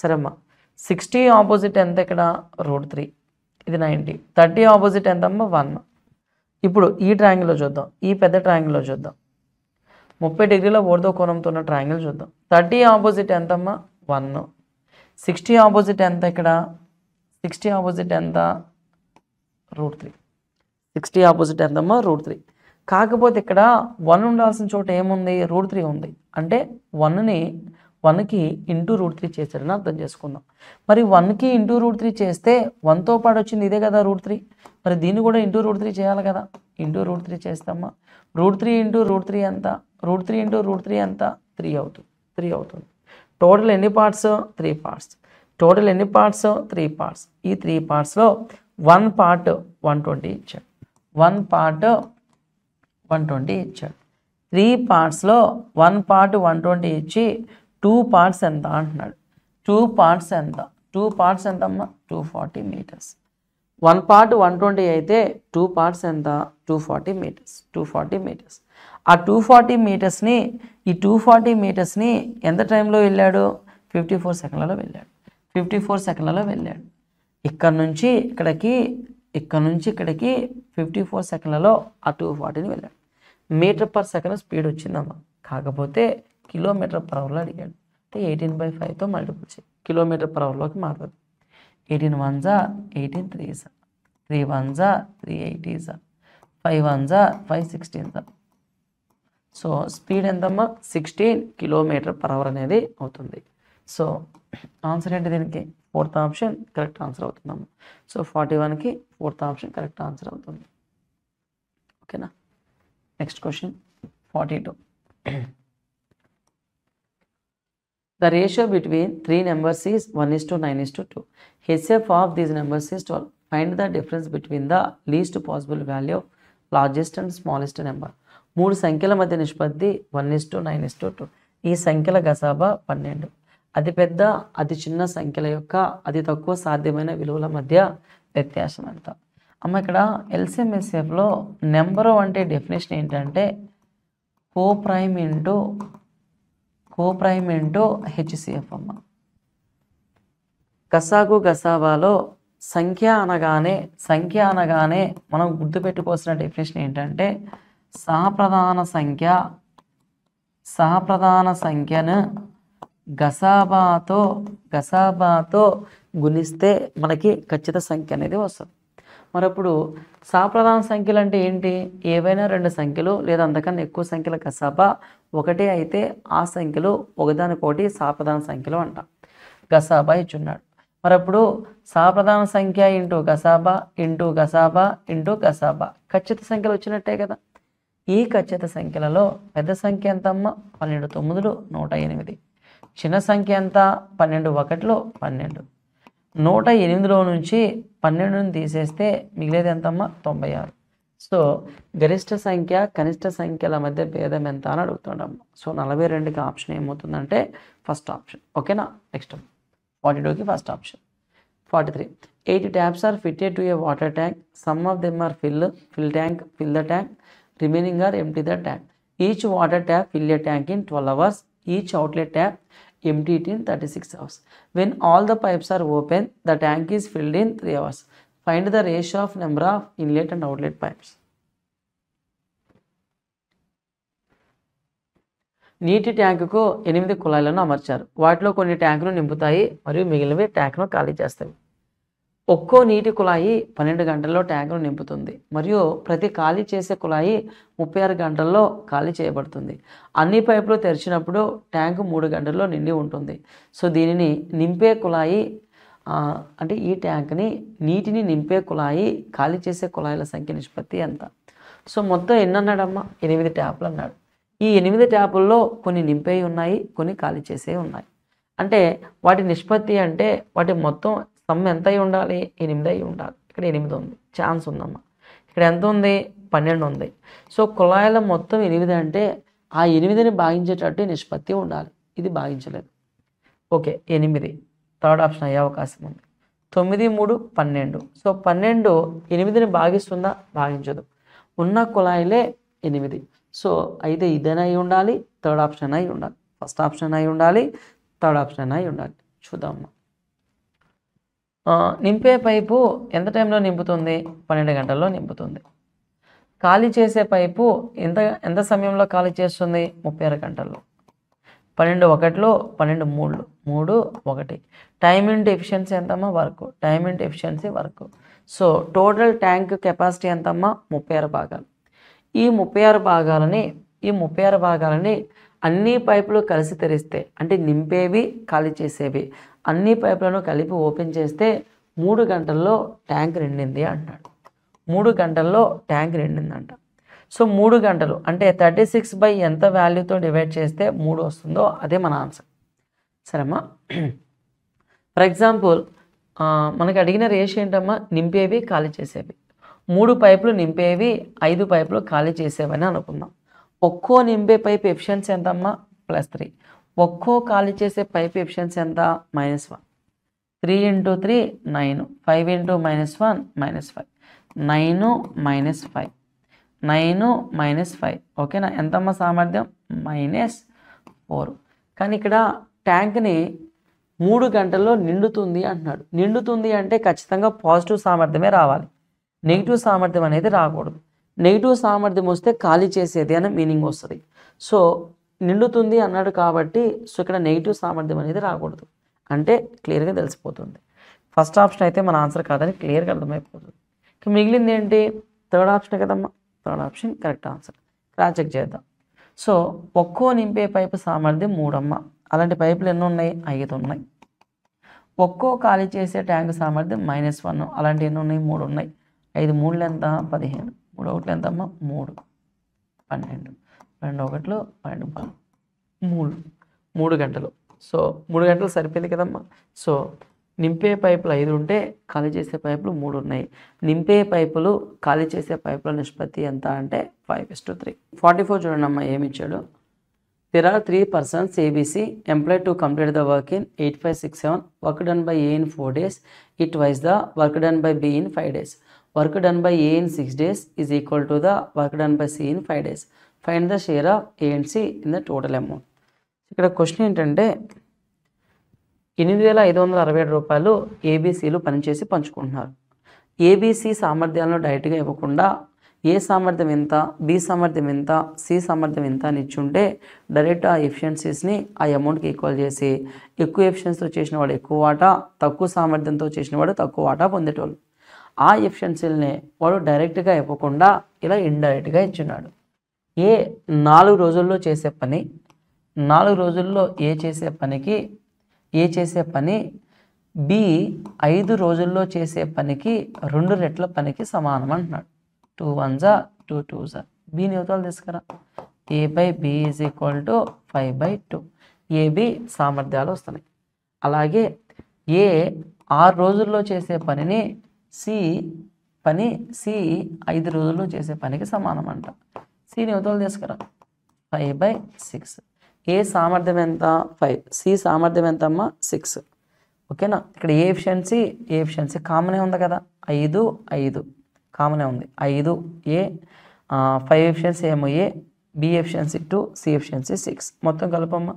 సరే అమ్మా sixty opposite ఎంత ఇక్కడ రూట్ త్రీ ఇది నైంటీ థర్టీ ఆపోజిట్ ఎంతమ్మా వన్ ఇప్పుడు ఈ ట్రాంగిల్లో చూద్దాం ఈ పెద్ద ట్రాంగిల్లో చూద్దాం ముప్పై డిగ్రీల ఓర్దో కోణంతో ఉన్న ట్రాంగిల్ చూద్దాం థర్టీ ఆపోజిట్ ఎంతమ్మా వన్ సిక్స్టీ ఆపోజిట్ ఎంత ఇక్కడ సిక్స్టీ ఆపోజిట్ ఎంత రూట్ త్రీ సిక్స్టీ ఆపోజిట్ ఎంతమ్మా రూట్ త్రీ కాకపోతే ఇక్కడ వన్ ఉండాల్సిన చోట ఏముంది రూట్ త్రీ ఉంది అంటే వన్ని వన్కి ఇంటూ రూట్ త్రీ చేశాడని అర్థం చేసుకుందాం మరి వన్కి ఇంటూ రూట్ త్రీ చేస్తే వన్తో పాటు వచ్చింది ఇదే కదా రూట్ త్రీ మరి దీన్ని కూడా ఇంటూ రూట్ త్రీ చేయాలి కదా ఇంటూ రూట్ త్రీ చేస్తామా root three into root three ఎంత root three into root three ఎంత త్రీ అవుతుంది త్రీ అవుతుంది టోటల్ ఎన్ని పార్ట్స్ త్రీ పార్ట్స్ టోటల్ ఎన్ని పార్ట్స్ త్రీ పార్ట్స్ ఈ త్రీ పార్ట్స్లో వన్ పార్ట్ వన్ ట్వంటీ ఇచ్చాడు వన్ పార్ట్ వన్ ట్వంటీ ఇచ్చాడు త్రీ పార్ట్స్లో వన్ పార్ట్ వన్ ట్వంటీ ఇచ్చి టూ పార్ట్స్ ఎంత అంటున్నాడు టూ పార్ట్స్ ఎంత టూ పార్ట్స్ ఎంత అమ్మా two forty meters one part one twenty అయితే టూ పార్ట్స్ ఎంత two forty meters two forty meters ఆ టూ ఫార్టీ మీటర్స్ని ఈ టూ ఫార్టీ మీటర్స్ని ఎంత టైంలో వెళ్ళాడు ఫిఫ్టీ ఫోర్ సెకండ్లలో వెళ్ళాడు ఫిఫ్టీ ఫోర్ సెకండ్లలో వెళ్ళాడు ఇక్కడ నుంచి ఇక్కడికి ఇక్కడ నుంచి ఇక్కడికి ఫిఫ్టీ ఫోర్ సెకండ్లలో ఆ టూ ఫార్టీని వెళ్ళాడు మీటర్ పర్ సెకండ్ స్పీడ్ వచ్చిందమ్మా కాకపోతే కిలోమీటర్ పర్ అవర్లో అడిగాడు అంటే ఎయిటీన్ బై ఫైవ్తో మల్టిపుల్ చేయి కిలోమీటర్ పర్ అవర్లోకి మారుతుంది ఎయిటీన్ వన్ జా ఎయిటీన్ త్రీ త్రీ వన్ జా త్రీ ఎయిటీ ఫైవ్ వన్ జా ఫైవ్ సిక్స్టీన్ జా సో స్పీడ్ ఎంతమ్మా సిక్స్టీన్ కిలోమీటర్ పర్ అవర్ అనేది అవుతుంది సో ఆన్సర్ ఏంటి దీనికి ఫోర్త్ ఆప్షన్ కరెక్ట్ ఆన్సర్ అవుతుందమ్మ సో ఫార్టీ వన్కి ఫోర్త్ ఆప్షన్ కరెక్ట్ ఆన్సర్ అవుతుంది ఓకేనా next question forty two the ratio between three numbers is one is to nine is to two HCF of these numbers is twelve find the difference between the least possible value largest and smallest number మూడు సంఖ్యల మధ్య నిష్పత్తి one is to nine is to two ఈ సంఖ్యల గసాబా పన్నెండు అతిపెద్ద అతి చిన్న సంఖ్యల యొక్క అతి తక్కువ సాధ్యమైన విలువల మధ్య వ్యత్యాసం ఎంత అమ్మ ఇక్కడ ఎల్సిఎంఎస్ఎఫ్లో నెంబరు అంటే డెఫినేషన్ ఏంటంటే coprime into coprime into HCF అమ్మ గసాగు గసావాలో సంఖ్య అనగానే సంఖ్య అనగానే మనం గుర్తుపెట్టుకోవాల్సిన డెఫినేషన్ ఏంటంటే సహప్రధాన సంఖ్య సహప్రధాన సంఖ్యను గసాబాతో గసాబాతో గుణిస్తే మనకి ఖచ్చిత సంఖ్య అనేది వస్తుంది మరప్పుడు సాప్రదాన సంఖ్యలు అంటే ఏంటి ఏవైనా రెండు సంఖ్యలు లేదా అంతకన్నా ఎక్కువ సంఖ్యల గసాబా ఒకటే అయితే ఆ సంఖ్యలు ఒకదానికొకటి సాప్రదాన సంఖ్యలు అంటాం గసాబా ఇచ్చున్నాడు మరప్పుడు సాప్రధాన సంఖ్య ఇంటూ గసాబా ఇంటూ గసాబా ఇంటూ గసాబా ఖచ్చిత సంఖ్యలు వచ్చినట్టే కదా ఈ ఖచ్చిత సంఖ్యలలో పెద్ద సంఖ్య ఎంతమ్మా పన్నెండు తొమ్మిదిలు నూట ఎనిమిది చిన్న సంఖ్య ఎంత పన్నెండు ఒకటిలో పన్నెండు నూట ఎనిమిదిలో నుంచి పన్నెండుని తీసేస్తే మిగిలేదు ఎంతమ్మా తొంభై ఆరు సో గరిష్ట సంఖ్య కనిష్ట సంఖ్యల మధ్య భేదం ఎంత అని అడుగుతుండమ్మ సో నలభై రెండుకి ఆప్షన్ ఏమవుతుందంటే ఫస్ట్ ఆప్షన్ ఓకేనా నెక్స్ట్ ఫార్టీ టూకి first option forty three eight taps are fitted to a water tank some of them are fill fill tank fill the tank remaining are empty the tank each water tap fill a tank in twelve hours each outlet tap empty it in thirty six hours when all the pipes are open the tank is filled in three hours find the ratio of number of inlet and outlet pipes నీటి ట్యాంకుకు ఎనిమిది కుళాయిలను అమర్చారు వాటిలో కొన్ని ట్యాంకును నింపుతాయి మరియు మిగిలినవి ట్యాంక్ను ఖాళీ చేస్తాయి ఒక్కో నీటి కుళాయి పన్నెండు గంటల్లో ట్యాంకును నింపుతుంది మరియు ప్రతి ఖాళీ చేసే కుళాయి ముప్పై ఆరు గంటల్లో ఖాళీ చేయబడుతుంది అన్ని పైపులు తెరిచినప్పుడు ట్యాంకు మూడు గంటల్లో నిండి ఉంటుంది సో దీనిని నింపే కుళాయి అంటే ఈ ట్యాంక్ని నీటిని నింపే కుళాయి ఖాళీ చేసే కుళాయిల సంఖ్య నిష్పత్తి ఎంత సో మొత్తం ఎన్ని అన్నాడమ్మా ఎనిమిది ట్యాపులు అన్నాడు ఈ ఎనిమిది ట్యాపుల్లో కొన్ని నింపేవి ఉన్నాయి కొన్ని ఖాళీ చేసేవి ఉన్నాయి అంటే వాటి నిష్పత్తి అంటే వాటి మొత్తం సమ్ ఎంత అయి ఉండాలి ఎనిమిది అయి ఉండాలి ఇక్కడ ఎనిమిది ఉంది ఛాన్స్ ఉందమ్మా ఇక్కడ ఎంత ఉంది పన్నెండు ఉంది సో కుళాయిల మొత్తం ఎనిమిది అంటే ఆ ఎనిమిదిని భాగించేటట్టు నిష్పత్తి ఉండాలి ఇది భాగించలేదు ఓకే ఎనిమిది థర్డ్ ఆప్షన్ అయ్యే అవకాశం ఉంది తొమ్మిది మూడు పన్నెండు సో పన్నెండు ఎనిమిదిని భాగిస్తుందా భాగించదు ఉన్న కుళాయిలే ఎనిమిది సో అయితే ఇదేనా అయి ఉండాలి థర్డ్ ఆప్షన్ అయి ఉండాలి ఫస్ట్ ఆప్షన్ అయి ఉండాలి థర్డ్ ఆప్షన్ అయి ఉండాలి చూద్దాం నింపే పైపు ఎంత టైంలో నింపుతుంది పన్నెండు గంటల్లో నింపుతుంది ఖాళీ చేసే పైపు ఎంత ఎంత సమయంలో ఖాళీ చేస్తుంది ముప్పై ఆరు గంటల్లో పన్నెండు ఒకటిలో పన్నెండు మూడు మూడు ఒకటి టైం ఇంట్ ఎఫిషియన్సీ ఎంతమ్మా work time into efficiency work so total tank capacity ఎంతమ్మా ముప్పై ఆరు భాగాలు ఈ ముప్పై ఆరు భాగాలని ఈ ముప్పై ఆరు భాగాలని అన్ని పైపులు కలిసి తెరిస్తే అంటే నింపేవి ఖాళీ చేసేవి అన్ని పైపులను కలిపి ఓపెన్ చేస్తే మూడు గంటల్లో ట్యాంక్ నిండింది అంటాడు మూడు గంటల్లో ట్యాంక్ నిండిందంట సో మూడు గంటలు అంటే థర్టీ సిక్స్ బై ఎంత వాల్యూతో డివైడ్ చేస్తే మూడు వస్తుందో అదే మన ఆన్సర్ సరేమ్మా ఫర్ ఎగ్జాంపుల్ మనకు అడిగిన రేషి ఏంటమ్మా నింపేవి ఖాళీ చేసేవి మూడు పైపులు నింపేవి ఐదు పైపులు ఖాళీ చేసేవని అనుకుందాం ఒక్కో నింపే పైపు ఎఫిషియన్సీ ఎంతమ్మా ప్లస్ త్రీ ఒక్కో ఖాళీ చేసే పైపు ఎఫిషియన్సీ ఎంత minus one three into three nine five into minus one minus five nine minus five nine minus five ఓకేనా ఎంతమ్మ సామర్థ్యం మైనస్ ఫోర్ కానీ ఇక్కడ ట్యాంక్ని మూడు గంటల్లో నిండుతుంది అంటున్నాడు నిండుతుంది అంటే ఖచ్చితంగా పాజిటివ్ సామర్థ్యమే రావాలి నెగిటివ్ సామర్థ్యం అనేది రాకూడదు నెగిటివ్ సామర్థ్యం వస్తే ఖాళీ చేసేది అనే మీనింగ్ వస్తుంది సో నిండుతుంది అన్నాడు కాబట్టి సో ఇక్కడ నెగిటివ్ సామర్థ్యం అనేది రాకూడదు అంటే క్లియర్గా తెలిసిపోతుంది ఫస్ట్ ఆప్షన్ అయితే మన ఆన్సర్ కాదని క్లియర్గా అర్థమైపోతుంది ఇక మిగిలింది ఏంటి థర్డ్ ఆప్షన్ కదమ్మా third option correct answer cross check చేద్దాం సో ఒక్కో నింపే పైపు సామర్థ్యం మూడమ్మ అలాంటి పైపులు ఎన్ని ఉన్నాయి ఐదు ఉన్నాయి ఒక్కో ఖాళీ చేసే ట్యాంక్ సామర్థ్యం మైనస్ వన్ అలాంటి ఎన్ని ఉన్నాయి మూడు ఉన్నాయి ఐదు మూడులు ఎంత పదిహేను మూడు ఒకటి ఎంతమ్మా మూడు పన్నెండు రెండు ఒకటిలో పాయింట్ మూడు మూడు గంటలు సో మూడు గంటలు సరిపోయింది కదమ్మా సో నింపే పైపులు ఐదు ఉంటే ఖాళీ చేసే పైపులు మూడు ఉన్నాయి నింపే పైపులు ఖాళీ చేసే పైపుల నిష్పత్తి ఎంత అంటే five is to three forty four చూడండి అమ్మా ఏమి ఇచ్చాడు there are three persons ABC employ to complete the work in eight five six seven work done by A in four days it wise the work done by B in five days work done by A in six days is equal to the work done by C in five days find the share of A and C in the total amount ఇక్కడ question ఏంటంటే ఎనిమిది వేల ఐదు వందల అరవై ఏడు రూపాయలు ఏబీసీలు పనిచేసి పంచుకుంటున్నారు ఏబీసీ సామర్థ్యాలను డైరెక్ట్గా ఇవ్వకుండా ఏ సామర్థ్యం ఎంత బి సామర్థ్యం ఎంత సి సామర్థ్యం ఎంత అని ఇచ్చుంటే డైరెక్ట్ ఆ ఎఫిషియన్సీస్ని ఆ అమౌంట్కి ఈక్వల్ చేసి ఎక్కువ ఎఫిషియన్సీతో చేసిన వాడు ఎక్కువ వాటా తక్కువ సామర్థ్యంతో చేసిన వాడు తక్కువ వాటా పొందేటోళ్ళు ఆ ఎఫిషియన్సీలని వాడు డైరెక్ట్గా ఇవ్వకుండా ఇలా ఇండైరెక్ట్గా ఇచ్చున్నాడు ఏ నాలుగు రోజుల్లో చేసే పని నాలుగు రోజుల్లో ఏ చేసే పనికి ఏ చేసే పని బి ఐదు రోజుల్లో చేసే పనికి రెండు రెట్ల పనికి సమానం అంటున్నాడు టూ వన్ జా టూ టూ జా బిని యువతలు తీసుకురా A by B is equal to five by two AB సామర్థ్యాలు వస్తున్నాయి అలాగే ఏ ఆరు రోజుల్లో చేసే పనిని సి పని సి ఐదు రోజుల్లో చేసే పనికి సమానం అంట సిని యువతలు తీసుకురా ఫైవ్ బై సిక్స్ ఏ సామర్థ్యం ఎంత ఫైవ్ సి సామర్థ్యం ఎంత అమ్మ సిక్స్ ఓకేనా ఇక్కడ ఏ ఎఫిషియన్సీ ఏ ఎఫిషియన్సీ కామనే ఉంది కదా ఐదు ఐదు కామనే ఉంది ఐదు ఏ ఫైవ్ ఎఫిషియన్సీ ఏమో A B efficiency two C efficiency six మొత్తం కలపమ్మ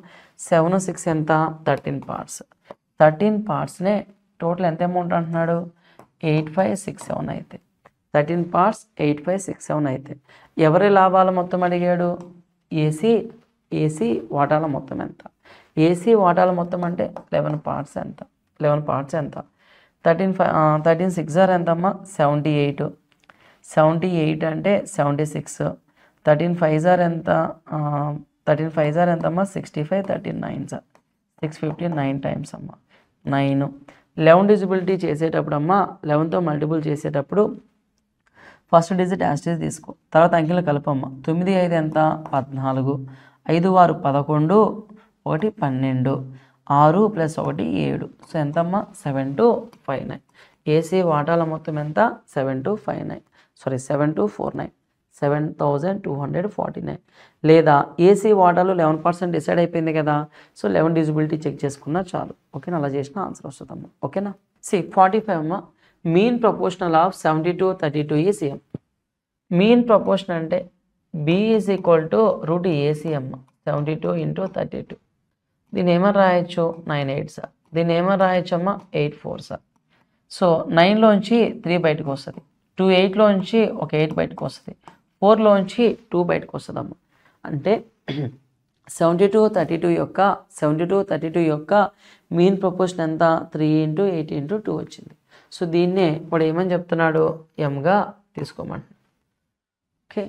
సెవెన్ సిక్స్ ఎంత థర్టీన్ పార్ట్స్ థర్టీన్ పార్ట్స్నే టోటల్ ఎంత అమౌంట్ అంటున్నాడు ఎయిట్ ఫైవ్ సిక్స్ సెవెన్ అయితే thirteen parts eight five six seven అయితే ఎవరి లాభాలు మొత్తం అడిగాడు ఏసీ ఏసీ వాటాల మొత్తం ఎంత ఏసీ వాటాల మొత్తం అంటే లెవెన్ పార్ట్స్ ఎంత లెవెన్ పార్ట్స్ ఎంత thirteen five thirteen six are ఎంతమ్మా సెవెంటీ ఎయిట్ సెవెంటీ ఎయిట్ అంటే seventy six thirteen five are ఎంత థర్టీన్ ఫైవ్ ఆర్ ఎంతమ్మా sixty five thirteen nine sir six fifty nine times అమ్మా నైన్ లెవెన్ డిజిబిలిటీ చేసేటప్పుడు అమ్మా లెవెన్తో multiple చేసేటప్పుడు ఫస్ట్ డిజిట్ యాస్టేజ్ తీసుకో తర్వాత అంకెలు కలపమ్మ తొమ్మిది ఐదు ఎంత పద్నాలుగు ఐదు ఆరు పదకొండు ఒకటి పన్నెండు ఆరు ప్లస్ ఒకటి ఏడు సో ఎంతమ్మా seven two five nine AC వాటాల మొత్తం ఎంత seven two five nine sorry seven two four nine seven thousand two hundred forty nine లేదా ఏసీ వాటాలు లెవెన్ పర్సెంట్ డిసైడ్ అయిపోయింది కదా సో లెవెన్ డిజిబిలిటీ చెక్ చేసుకున్నా చాలు ఓకేనా అలా చేసిన ఆన్సర్ వస్తుందమ్మా ఓకేనా సి ఫార్టీ ఫైవ్ అమ్మా mean proportional of seventy two thirty two ఈసీఎం మీన్ ప్రపోర్షన్ అంటే B is equal to root ఏసీఎం seventy two into thirty two దీని ఏమని రాయొచ్చు నైన్ ఎయిట్ సార్ దీన్ని ఏమని రాయొచ్చమ్మా ఎయిట్ ఫోర్ సార్ సో నైన్లోంచి త్రీ బయటకు వస్తుంది టూ ఎయిట్లోంచి ఒక ఎయిట్ బయటకు వస్తుంది ఫోర్లోంచి టూ బయటకు వస్తుందమ్మా అంటే సెవెంటీ టూ థర్టీ టూ యొక్క సెవెంటీ టూ థర్టీ టూ యొక్క మీన్ ప్రపోర్షన్ ఎంత three into eight into two వచ్చింది సో దీన్నే ఇప్పుడు ఏమని చెప్తున్నాడు ఎంగా తీసుకోమంటున్నాడు okay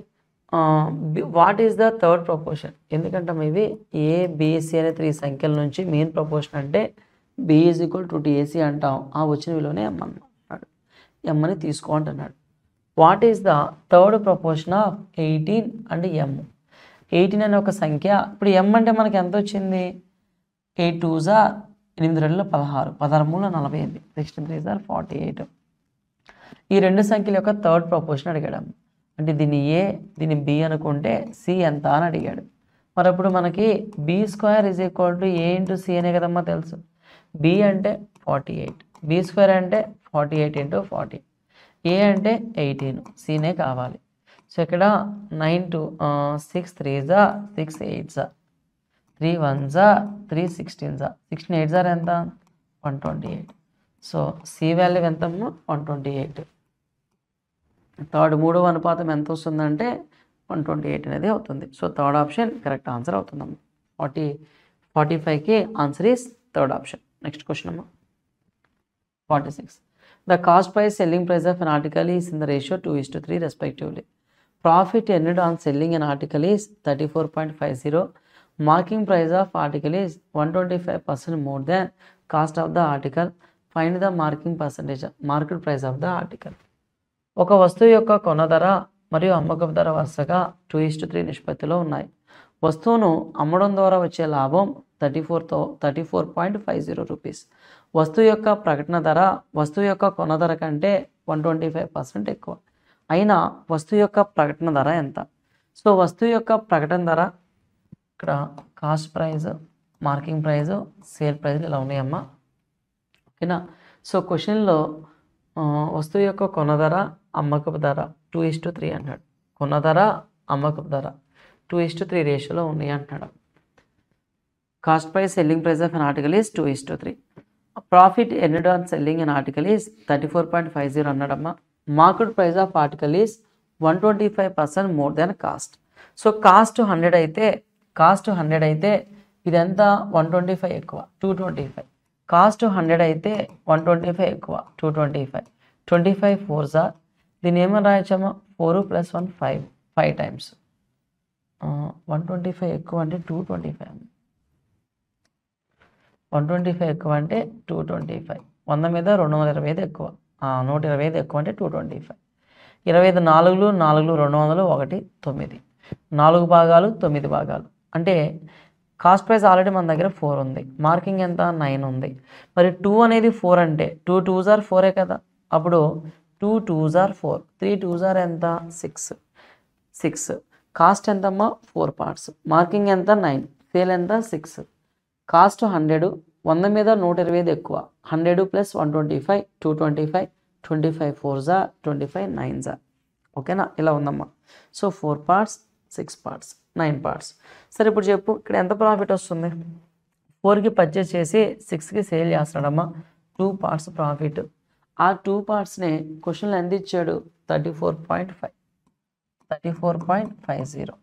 what is the third proportion ఎందుకంటే ఇది ఏ బీఎస్సీ అనే త్రీ సంఖ్యల నుంచి మెయిన్ ప్రపోర్షన్ అంటే బి ఈజ్ ఈక్వల్ టు టీఏసీ అంటాం ఆ వచ్చిన విలువనే ఎమ్ అన్నాడు ఎమ్ అని తీసుకో అంటున్నాడు what is the third proportion of eighteen and M eighteen అనే ఒక సంఖ్య ఇప్పుడు ఎమ్ అంటే మనకి ఎంత వచ్చింది ఎయిట్ టూజా ఎనిమిది రెండు పదహారు పదహారు మూడు నలభై ఎనిమిది next three sir forty eight ఈ రెండు సంఖ్యల యొక్క థర్డ్ ప్రపోర్షన్ అడిగాడు అంటే దీన్ని ఏ దీన్ని బి అనుకుంటే సి ఎంత అని అడిగాడు మరి అప్పుడు మనకి B square is equal to A into C అనే కదమ్మా తెలుసు బి అంటే ఫార్టీ ఎయిట్ బి స్క్వేర్ అంటే forty eight into forty A అంటే ఎయిటీన్ సీనే కావాలి సో ఇక్కడ nine two six three six eight three one జా త్రీ సిక్స్టీన్ జా సిక్స్టీన్ ఎయిట్ జార్ ఎంత one twenty eight so C value ఎంత వన్ ట్వంటీ ఎయిట్ థర్డ్ మూడవ అనుపాతం ఎంత వస్తుందంటే వన్ ట్వంటీ ఎయిట్ అనేది అవుతుంది so third option correct answer అవుతుంది అమ్మ ఫార్టీ ఫార్టీ ఫైవ్కి answer is third option next question అమ్మా forty six the cost price selling price of an article is in the ratio two is to three respectively profit earned on selling an article is thirty four point five zero marking price of article is one twenty five percent more than cost of the article find the marking percentage market price of the article ఒక వస్తువు యొక్క కొన ధర మరియు అమ్మకం ధర వరుసగా two to three నిష్పత్తిలో ఉన్నాయి వస్తువును అమ్మడం ద్వారా వచ్చే లాభం థర్టీ ఫోర్తో thirty four point five zero rupees వస్తువు యొక్క ప్రకటన ధర వస్తువు యొక్క కొన ధర కంటే వన్ ట్వంటీ ఫైవ్ పర్సెంట్ ఎక్కువ అయినా వస్తువు యొక్క ప్రకటన ధర ఎంత సో వస్తువు యొక్క ప్రకటన ధర ఇక్కడ cost price marking price sale ప్రైజ్లు ఇలా ఉన్నాయమ్మా ఓకేనా సో క్వశ్చన్లో వస్తువు యొక్క కొనధర అమ్మకపు ధర టూ ఇస్ టు త్రీ అన్నాడు కొనధర అమ్మకపు ధర టూ ఇస్ టు త్రీ రేషియోలో ఉన్నాయి అంటాడు cost price selling price of an article is two is to three profit earned on selling an article is thirty four point five zero అన్నాడమ్మా market price of article is one twenty five percent more than cost so cost hundred అయితే cost hundred అయితే ఇదంతా one twenty five ఎక్కువ two twenty five cost hundred అయితే one twenty five ఎక్కువ two twenty five twenty five four sir దీన్ని ఏమని రాయొచ్చమ్మా four plus one five five times one twenty five ఎక్కువ అంటే two twenty five one twenty five ఎక్కువ అంటే టూ ట్వంటీ ఫైవ్ వంద మీద రెండు వందల ఇరవై ఐదు ఎక్కువ నూట ఇరవై ఐదు ఎక్కువ అంటే టూ ట్వంటీ ఫైవ్ ఇరవై ఐదు నాలుగులు నాలుగులు రెండు వందలు ఒకటి తొమ్మిది నాలుగు భాగాలు తొమ్మిది భాగాలు అంటే కాస్ట్ ప్రైస్ ఆల్రెడీ మన దగ్గర ఫోర్ ఉంది మార్కింగ్ ఎంత నైన్ ఉంది మరి టూ అనేది ఫోర్ అంటే టూ టూస్ ఆర్ ఫోరే కదా అప్పుడు two twos are four three twos are ఎంత సిక్స్ సిక్స్ కాస్ట్ ఎంతమ్మా ఫోర్ పార్ట్స్ మార్కింగ్ ఎంత నైన్ సేల్ ఎంత సిక్స్ కాస్ట్ హండ్రెడ్ వంద మీద నూట ఇరవై ఎక్కువ hundred plus one twenty five two twenty five twenty five four జా ట్వంటీ ఫైవ్ నైన్ జా ఓకేనా ఇలా ఉందమ్మా so four parts six parts nine parts సరే ఇప్పుడు చెప్పు ఇక్కడ ఎంత ప్రాఫిట్ వస్తుంది ఫోర్కి పర్చేస్ చేసి సిక్స్కి సేల్ చేస్తున్నాడమ్మా టూ పార్ట్స్ ప్రాఫిట్ ఆ టూ పార్ట్స్ని క్వశ్చన్లు ఎంత ఇచ్చాడు thirty four point five thirty four point five zero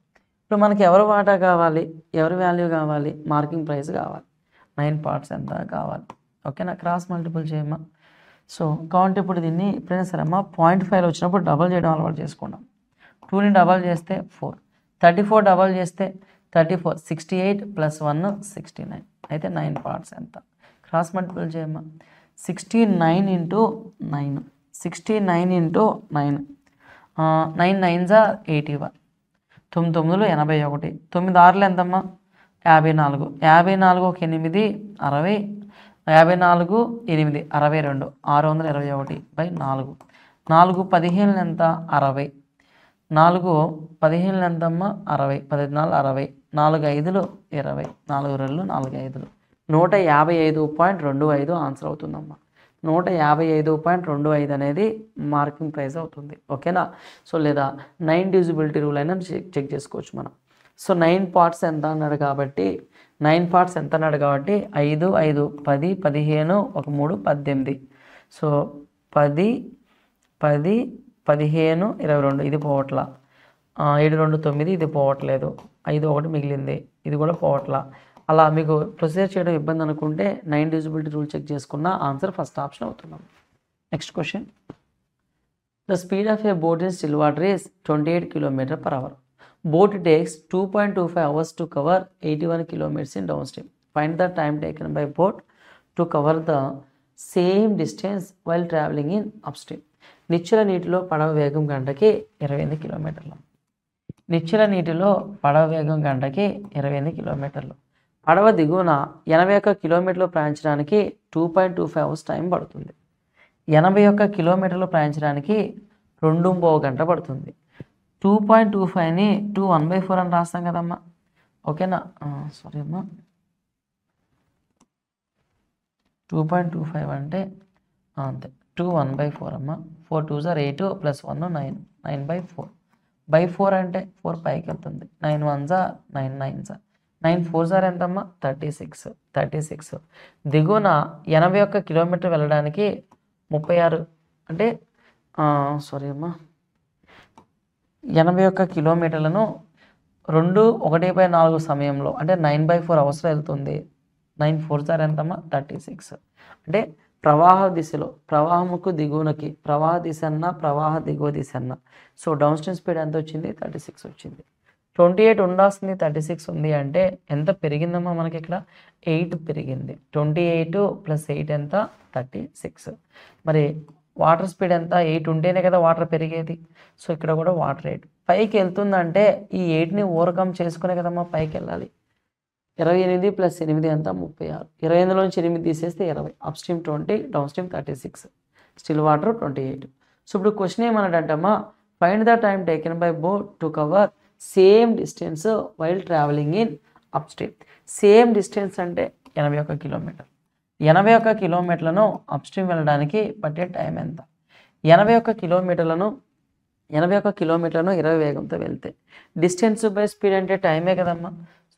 ఇప్పుడు మనకి ఎవరు వాటా కావాలి ఎవరి వాల్యూ కావాలి మార్కింగ్ ప్రైస్ కావాలి నైన్ పార్ట్స్ ఎంత కావాలి ఓకేనా క్రాస్ మల్టిపుల్ చేయమ్మా సో కాబట్టి ఇప్పుడు దీన్ని ఎప్పుడైనా సరే అమ్మా పాయింట్ ఫైవ్ వచ్చినప్పుడు డబల్ చేయడం అలవాటు చేసుకున్నాం టూని డబల్ చేస్తే ఫోర్ థర్టీ ఫోర్ డబల్ చేస్తే thirty four sixty eight plus one sixty nine అయితే నైన్ పార్ట్స్ ఎంత క్రాస్ మల్టిపుల్ చేయమ్మా sixty nine into nine sixty nine into nine nine nine జా ఎయిటీ వన్ తొమ్మిది తొమ్మిదిలో ఎనభై ఒకటి తొమ్మిది ఆరులు ఎంతమ్మా యాభై నాలుగు యాభై నాలుగు ఒక ఎనిమిది అరవై యాభై నాలుగు ఎనిమిది అరవై రెండు ఆరు వందల ఇరవై ఒకటి బై నాలుగు నాలుగు పదిహేను ఎంత అరవై నాలుగు పదిహేను ఎంతమ్మ అరవై పదినాలుగు అరవై నాలుగు ఐదులు ఇరవై నాలుగు రెండు నాలుగు ఐదులు నూట యాభై ఐదు పాయింట్ రెండు ఐదు ఆన్సర్ అవుతుందమ్మా నూట యాభై ఐదు పాయింట్ రెండు ఐదు అనేది మార్కింగ్ ప్రైస్ అవుతుంది ఓకేనా సో లేదా నైన్ డ్యూజిబిలిటీ రూల్ అయినా చెక్ చేసుకోవచ్చు మనం సో నైన్ పార్ట్స్ ఎంత అన్నాడు కాబట్టి నైన్ పార్ట్స్ ఎంత అన్నాడు కాబట్టి ఐదు ఐదు పది పదిహేను ఒక మూడు పద్దెనిమిది సో పది పది పదిహేను ఇరవై రెండు ఇది పోవట్ల ఏడు రెండు తొమ్మిది ఇది పోవట్లేదు ఐదు ఒకటి మిగిలింది ఇది కూడా పోవట్ల అలా మీకు ప్రొసీజర్ చేయడం ఇబ్బంది అనుకుంటే నైన్ డిజిబిలిటీ రూల్ చెక్ చేసుకున్న ఆన్సర్ ఫస్ట్ ఆప్షన్ అవుతున్నాం next question the speed of a boat in still water is twenty eight kilometre per hour boat takes two point two five hours to cover eighty one kilometers in downstream find the time taken by boat to cover the same distance while travelling in upstream నిచ్చల నీటిలో పడవ వేగం గంటకి ఇరవై ఎనిమిది కిలోమీటర్లు నిచ్చల నీటిలో పడవ వేగం గంటకి ఇరవై ఎనిమిది కిలోమీటర్లు పడవ దిగువన ఎనభై ఒక్క కిలోమీటర్లు ప్రయాణించడానికి two point two five hours time పడుతుంది ఎనభై ఒక్క కిలోమీటర్లు ప్రయాణించడానికి రెండు బో గంట పడుతుంది టూ పాయింట్ టూ ఫైవ్ని టూ వన్ బై ఫోర్ అని రాస్తాం కదమ్మా ఓకేనా సారీ అమ్మా టూ పాయింట్ టూ ఫైవ్ అంటే అంతే టూ వన్ బై ఫోర్ అమ్మ four two sir eight plus one nine nine by four by four అంటే ఫోర్ పైకి వెళ్తుంది nine one sir nine nine sir nine four sir ఎంతమ్మా thirty six thirty six దిగువన ఎనభై ఒక్క కిలోమీటర్ వెళ్ళడానికి ముప్పై ఆరు అంటే సారీ అమ్మా ఎనభై ఒక్క కిలోమీటర్లను రెండు ఒకటి బై నాలుగు సమయంలో అంటే నైన్ బై ఫోర్ అవసరం వెళ్తుంది నైన్ ఫోర్ సార్ ఎంతమ్మా థర్టీ సిక్స్ అంటే ప్రవాహ దిశలో ప్రవాహముకు దిగువనకి ప్రవాహ దిశ అన్న ప్రవాహ దిగువ దిశ అన్న సో డౌన్ స్ట్రీమ్ స్పీడ్ ఎంత వచ్చింది థర్టీ సిక్స్ వచ్చింది ట్వంటీ ఎయిట్ ఉండాల్సింది థర్టీ సిక్స్ ఉంది అంటే ఎంత పెరిగిందమ్మా మనకి ఇక్కడ ఎయిట్ పెరిగింది ట్వంటీ ఎయిట్ ప్లస్ ఎయిట్ ఎంత థర్టీ సిక్స్ మరి వాటర్ స్పీడ్ ఎంత ఎయిట్ ఉంటేనే కదా వాటర్ పెరిగేది సో ఇక్కడ కూడా వాటర్ ఎయిట్ పైకి వెళ్తుందంటే ఈ ఎయిట్ని ఓవర్కమ్ చేసుకునే కదమ్మా పైకి వెళ్ళాలి ఇరవై ఎనిమిది ప్లస్ ఎనిమిది అంతా ముప్పై ఆరు ఇరవై నుంచి ఎనిమిది తీసేస్తే ఇరవై upstream twenty downstream thirty six still water twenty eight so ఇప్పుడు క్వశ్చన్ ఏమన్నాడంటమ్మా find the time taken by boat to cover same distance while travelling in upstream same distance అంటే ఎనభై ఒక్క కిలోమీటర్ ఎనభై ఒక్క కిలోమీటర్లను up stream వెళ్ళడానికి పట్టే time ఎంత ఎనభై ఒక్క కిలోమీటర్లను ఎనభై ఒక్క కిలోమీటర్లను ఇరవై వేగంతో వెళ్తే డిస్టెన్స్ బై స్పీడ్ అంటే టైమే కదమ్మా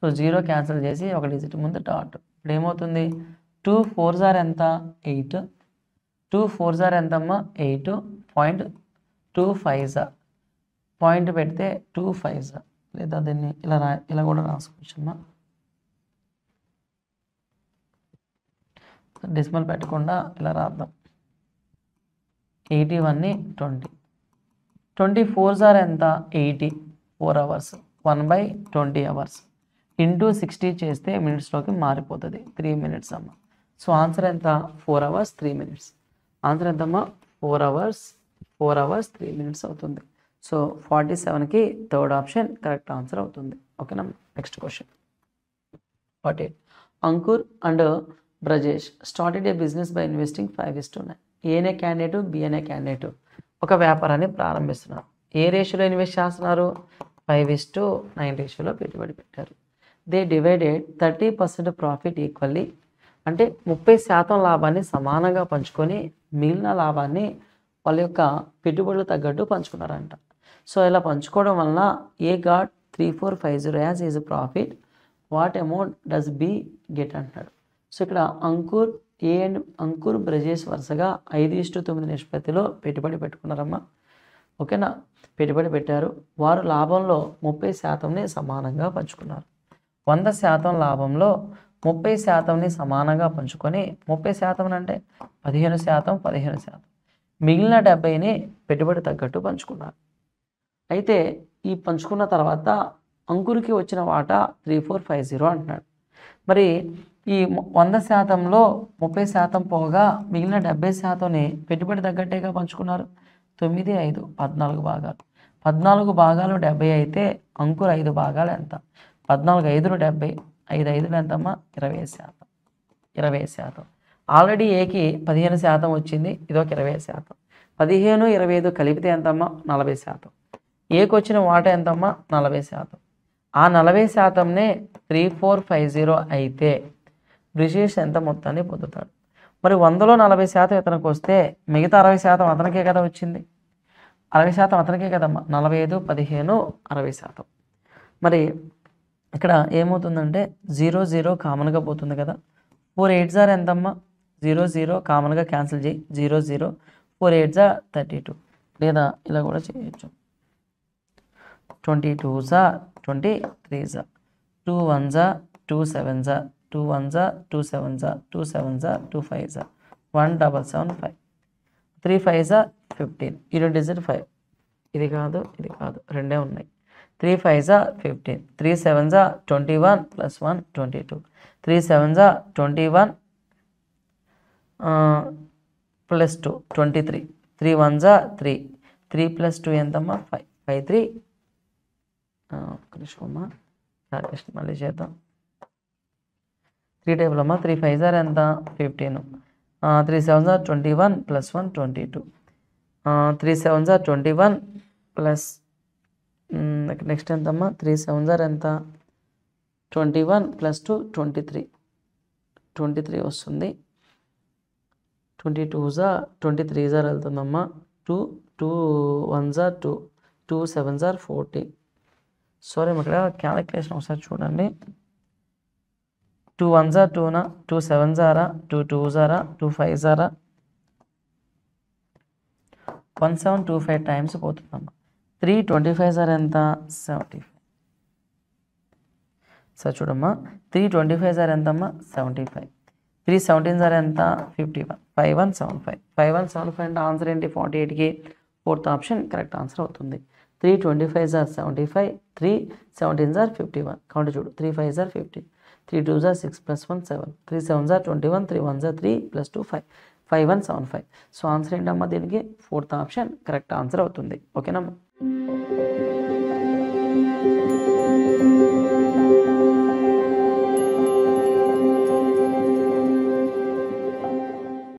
సో జీరో hmm. క్యాన్సిల్ చేసి ఒక డిజిట్ ముందు డాట్ ఇప్పుడు ఏమవుతుంది టూ ఫోర్ జార్ ఎంత ఎయిట్ టూ ఫోర్ జార్ అమ్మా ఎయిట్ పాయింట్ టూ ఫైవ్ జార్ పాయింట్ పెడితే టూ ఫైవ్ జార్ లేదా దీన్ని ఇలా రా ఇలా కూడా రాసుకోవచ్చు అమ్మా డిస్మల్ పెట్టకుండా ఇలా రాద్దాం ఎయిటీ వన్ని ట్వంటీ ట్వంటీ ఫోర్ జార్ ఎంత eighty four hours one by twenty hours into sixty చేస్తే మినిట్స్లోకి మారిపోతుంది త్రీ మినిట్స్ అమ్మ సో ఆన్సర్ ఎంత four hours three minutes answer ఎంతమ్మా four hours four hours three minutes అవుతుంది సో ఫార్టీ సెవెన్కి థర్డ్ ఆప్షన్ కరెక్ట్ ఆన్సర్ అవుతుంది ఓకేనా next question forty eight Ankur and Brajesh started a business by investing five is to nine ఏనే candidate బిఎన్ఏ candidate ఒక వ్యాపారాన్ని ప్రారంభిస్తున్నారు ఏ రేషియోలో ఇన్వెస్ట్ చేస్తున్నారు ఫైవ్ ఇస్ టూ నైన్ రేషియోలో పెట్టుబడి పెట్టారు they divided thirty percent profit equally అంటే ముప్పై శాతం లాభాన్ని సమానంగా పంచుకొని మిగిలిన లాభాన్ని వాళ్ళ యొక్క పెట్టుబడులు తగ్గట్టు పంచుకున్నారంట సో ఇలా పంచుకోవడం వలన A got three four five zero as his profit what amount does B get అంటున్నాడు సో ఇక్కడ అంకుర్ ఏ అండ్ అంకుర్ బ్రజేష్ వరుసగా ఐదు ఇష్టు తొమ్మిది నిష్పత్తిలో పెట్టుబడి పెట్టుకున్నారమ్మా ఓకేనా పెట్టుబడి పెట్టారు వారు లాభంలో ముప్పై శాతంని సమానంగా పంచుకున్నారు వంద శాతం లాభంలో ముప్పై శాతంని సమానంగా పంచుకొని ముప్పై శాతం అంటే పదిహేను శాతం పదిహేను శాతం మిగిలిన డెబ్బైని పెట్టుబడి తగ్గట్టు పంచుకున్నారు అయితే ఈ పంచుకున్న తర్వాత అంకురికి వచ్చిన వాటా త్రీ ఫోర్ ఫైవ్ జీరో అంటున్నాడు మరి ఈ వంద శాతంలో ముప్పై శాతం పోగా మిగిలిన డెబ్బై శాతంని పెట్టుబడి తగ్గట్టేగా పంచుకున్నారు తొమ్మిది ఐదు పద్నాలుగు భాగాలు పద్నాలుగు భాగాలు డెబ్బై అయితే అంకుర ఐదు భాగాలు ఎంత పద్నాలుగు ఐదులు డెబ్బై ఐదు ఐదులు ఎంతమ్మా ఇరవై శాతం ఇరవై శాతం ఆల్రెడీ ఏకి పదిహేను శాతం వచ్చింది ఇదొక ఇరవై శాతం పదిహేను ఇరవై ఐదు కలిపితే ఎంతమ్మా నలభై శాతం ఏకి వచ్చిన వాట ఎంతమ్మా నలభై శాతం ఆ నలభై శాతంనే త్రీ ఫోర్ ఫైవ్ జీరో అయితే బ్రిటిష్ ఎంత మొత్తాన్ని పొందుతాడు మరి వందలో నలభై శాతం ఇతనికి వస్తే మిగతా అరవై శాతం అతనికే కదా వచ్చింది అరవై శాతం అతనికే కదమ్మా నలభై ఐదు పదిహేను అరవై శాతం మరి ఇక్కడ ఏమవుతుందంటే జీరో జీరో కామన్గా పోతుంది కదా ఫోర్ ఎయిట్ జార్ ఎంతమ్మా జీరో జీరో కామన్గా క్యాన్సిల్ చేయి జీరో జీరో ఫోర్ ఎయిట్ జార్ థర్టీ టూ లేదా ఇలా కూడా చేయొచ్చు ట్వంటీ టూ జా ట్వంటీ త్రీ జా టూ వన్ జా టూ సెవెన్ జా టూ వన్ జా టూ సెవెన్ జా టూ సెవెన్ జా టూ ఫైవ్ జా one double seven five three five జా ఫిఫ్టీన్ ఈ రెండు డిజిట్ ఫైవ్ ఇది కాదు ఇది కాదు రెండే ఉన్నాయి త్రీ ఫైవ్ జా ఫిఫ్టీన్ త్రీ సెవెన్ జా twenty one plus one twenty two three seven జా twenty one plus two twenty three three one జా త్రీ త్రీ ప్లస్ టూ ఎంతమ్మా ఫైవ్ ఫైవ్ త్రీ కృష్ణమ్మ కృష్ణ మళ్ళీ చేద్దాం త్రీ టేబుల్ అమ్మా త్రీ ఫైవ్ జార్ ఎంత ఫిఫ్టీన్ త్రీ సెవెన్ జార్ twenty one plus one twenty two three seven జార్ ట్వంటీ వన్ ప్లస్ నెక్స్ట్ ఎంతమ్మా త్రీ సెవెన్ జార్ ఎంత twenty one plus two twenty three twenty three వస్తుంది ట్వంటీ టూ జా ట్వంటీ త్రీ జార్ వెళ్తుందమ్మా టూ టూ వన్ జార్ టూ టూ సెవెన్ జార్ ఫోర్టీ సారీ ఇక్కడ క్యాలిక్యులేషన్ ఒకసారి చూడండి టూ వన్ జార్ టూనా టూ సెవెన్ జారా టూ టూ జారా టూ ఫైవ్ జారా one seven two five times పోతుందమ్మా త్రీ ట్వంటీ ఫైవ్ సార్ ఎంత సెవెంటీ ఫైవ్ సార్ చూడమ్మా త్రీ ట్వంటీ ఫైవ్ సార్ ఎంతమ్మా seventy five three seventeen sir ఎంత fifty one five one seven five five one seven five అంటే answer ఏంటి forty ఎయిట్కి fourth option correct answer అవుతుంది three twenty five sir seventy five three seventeen sir fifty one count చూడు three five sir fifty three two sir six plus one seven three seven sir twenty one three one sir three plus two five five one seven five so answer ఏంటమ్మా దీనికి fourth option correct answer అవుతుంది ఓకేనమ్మా thank you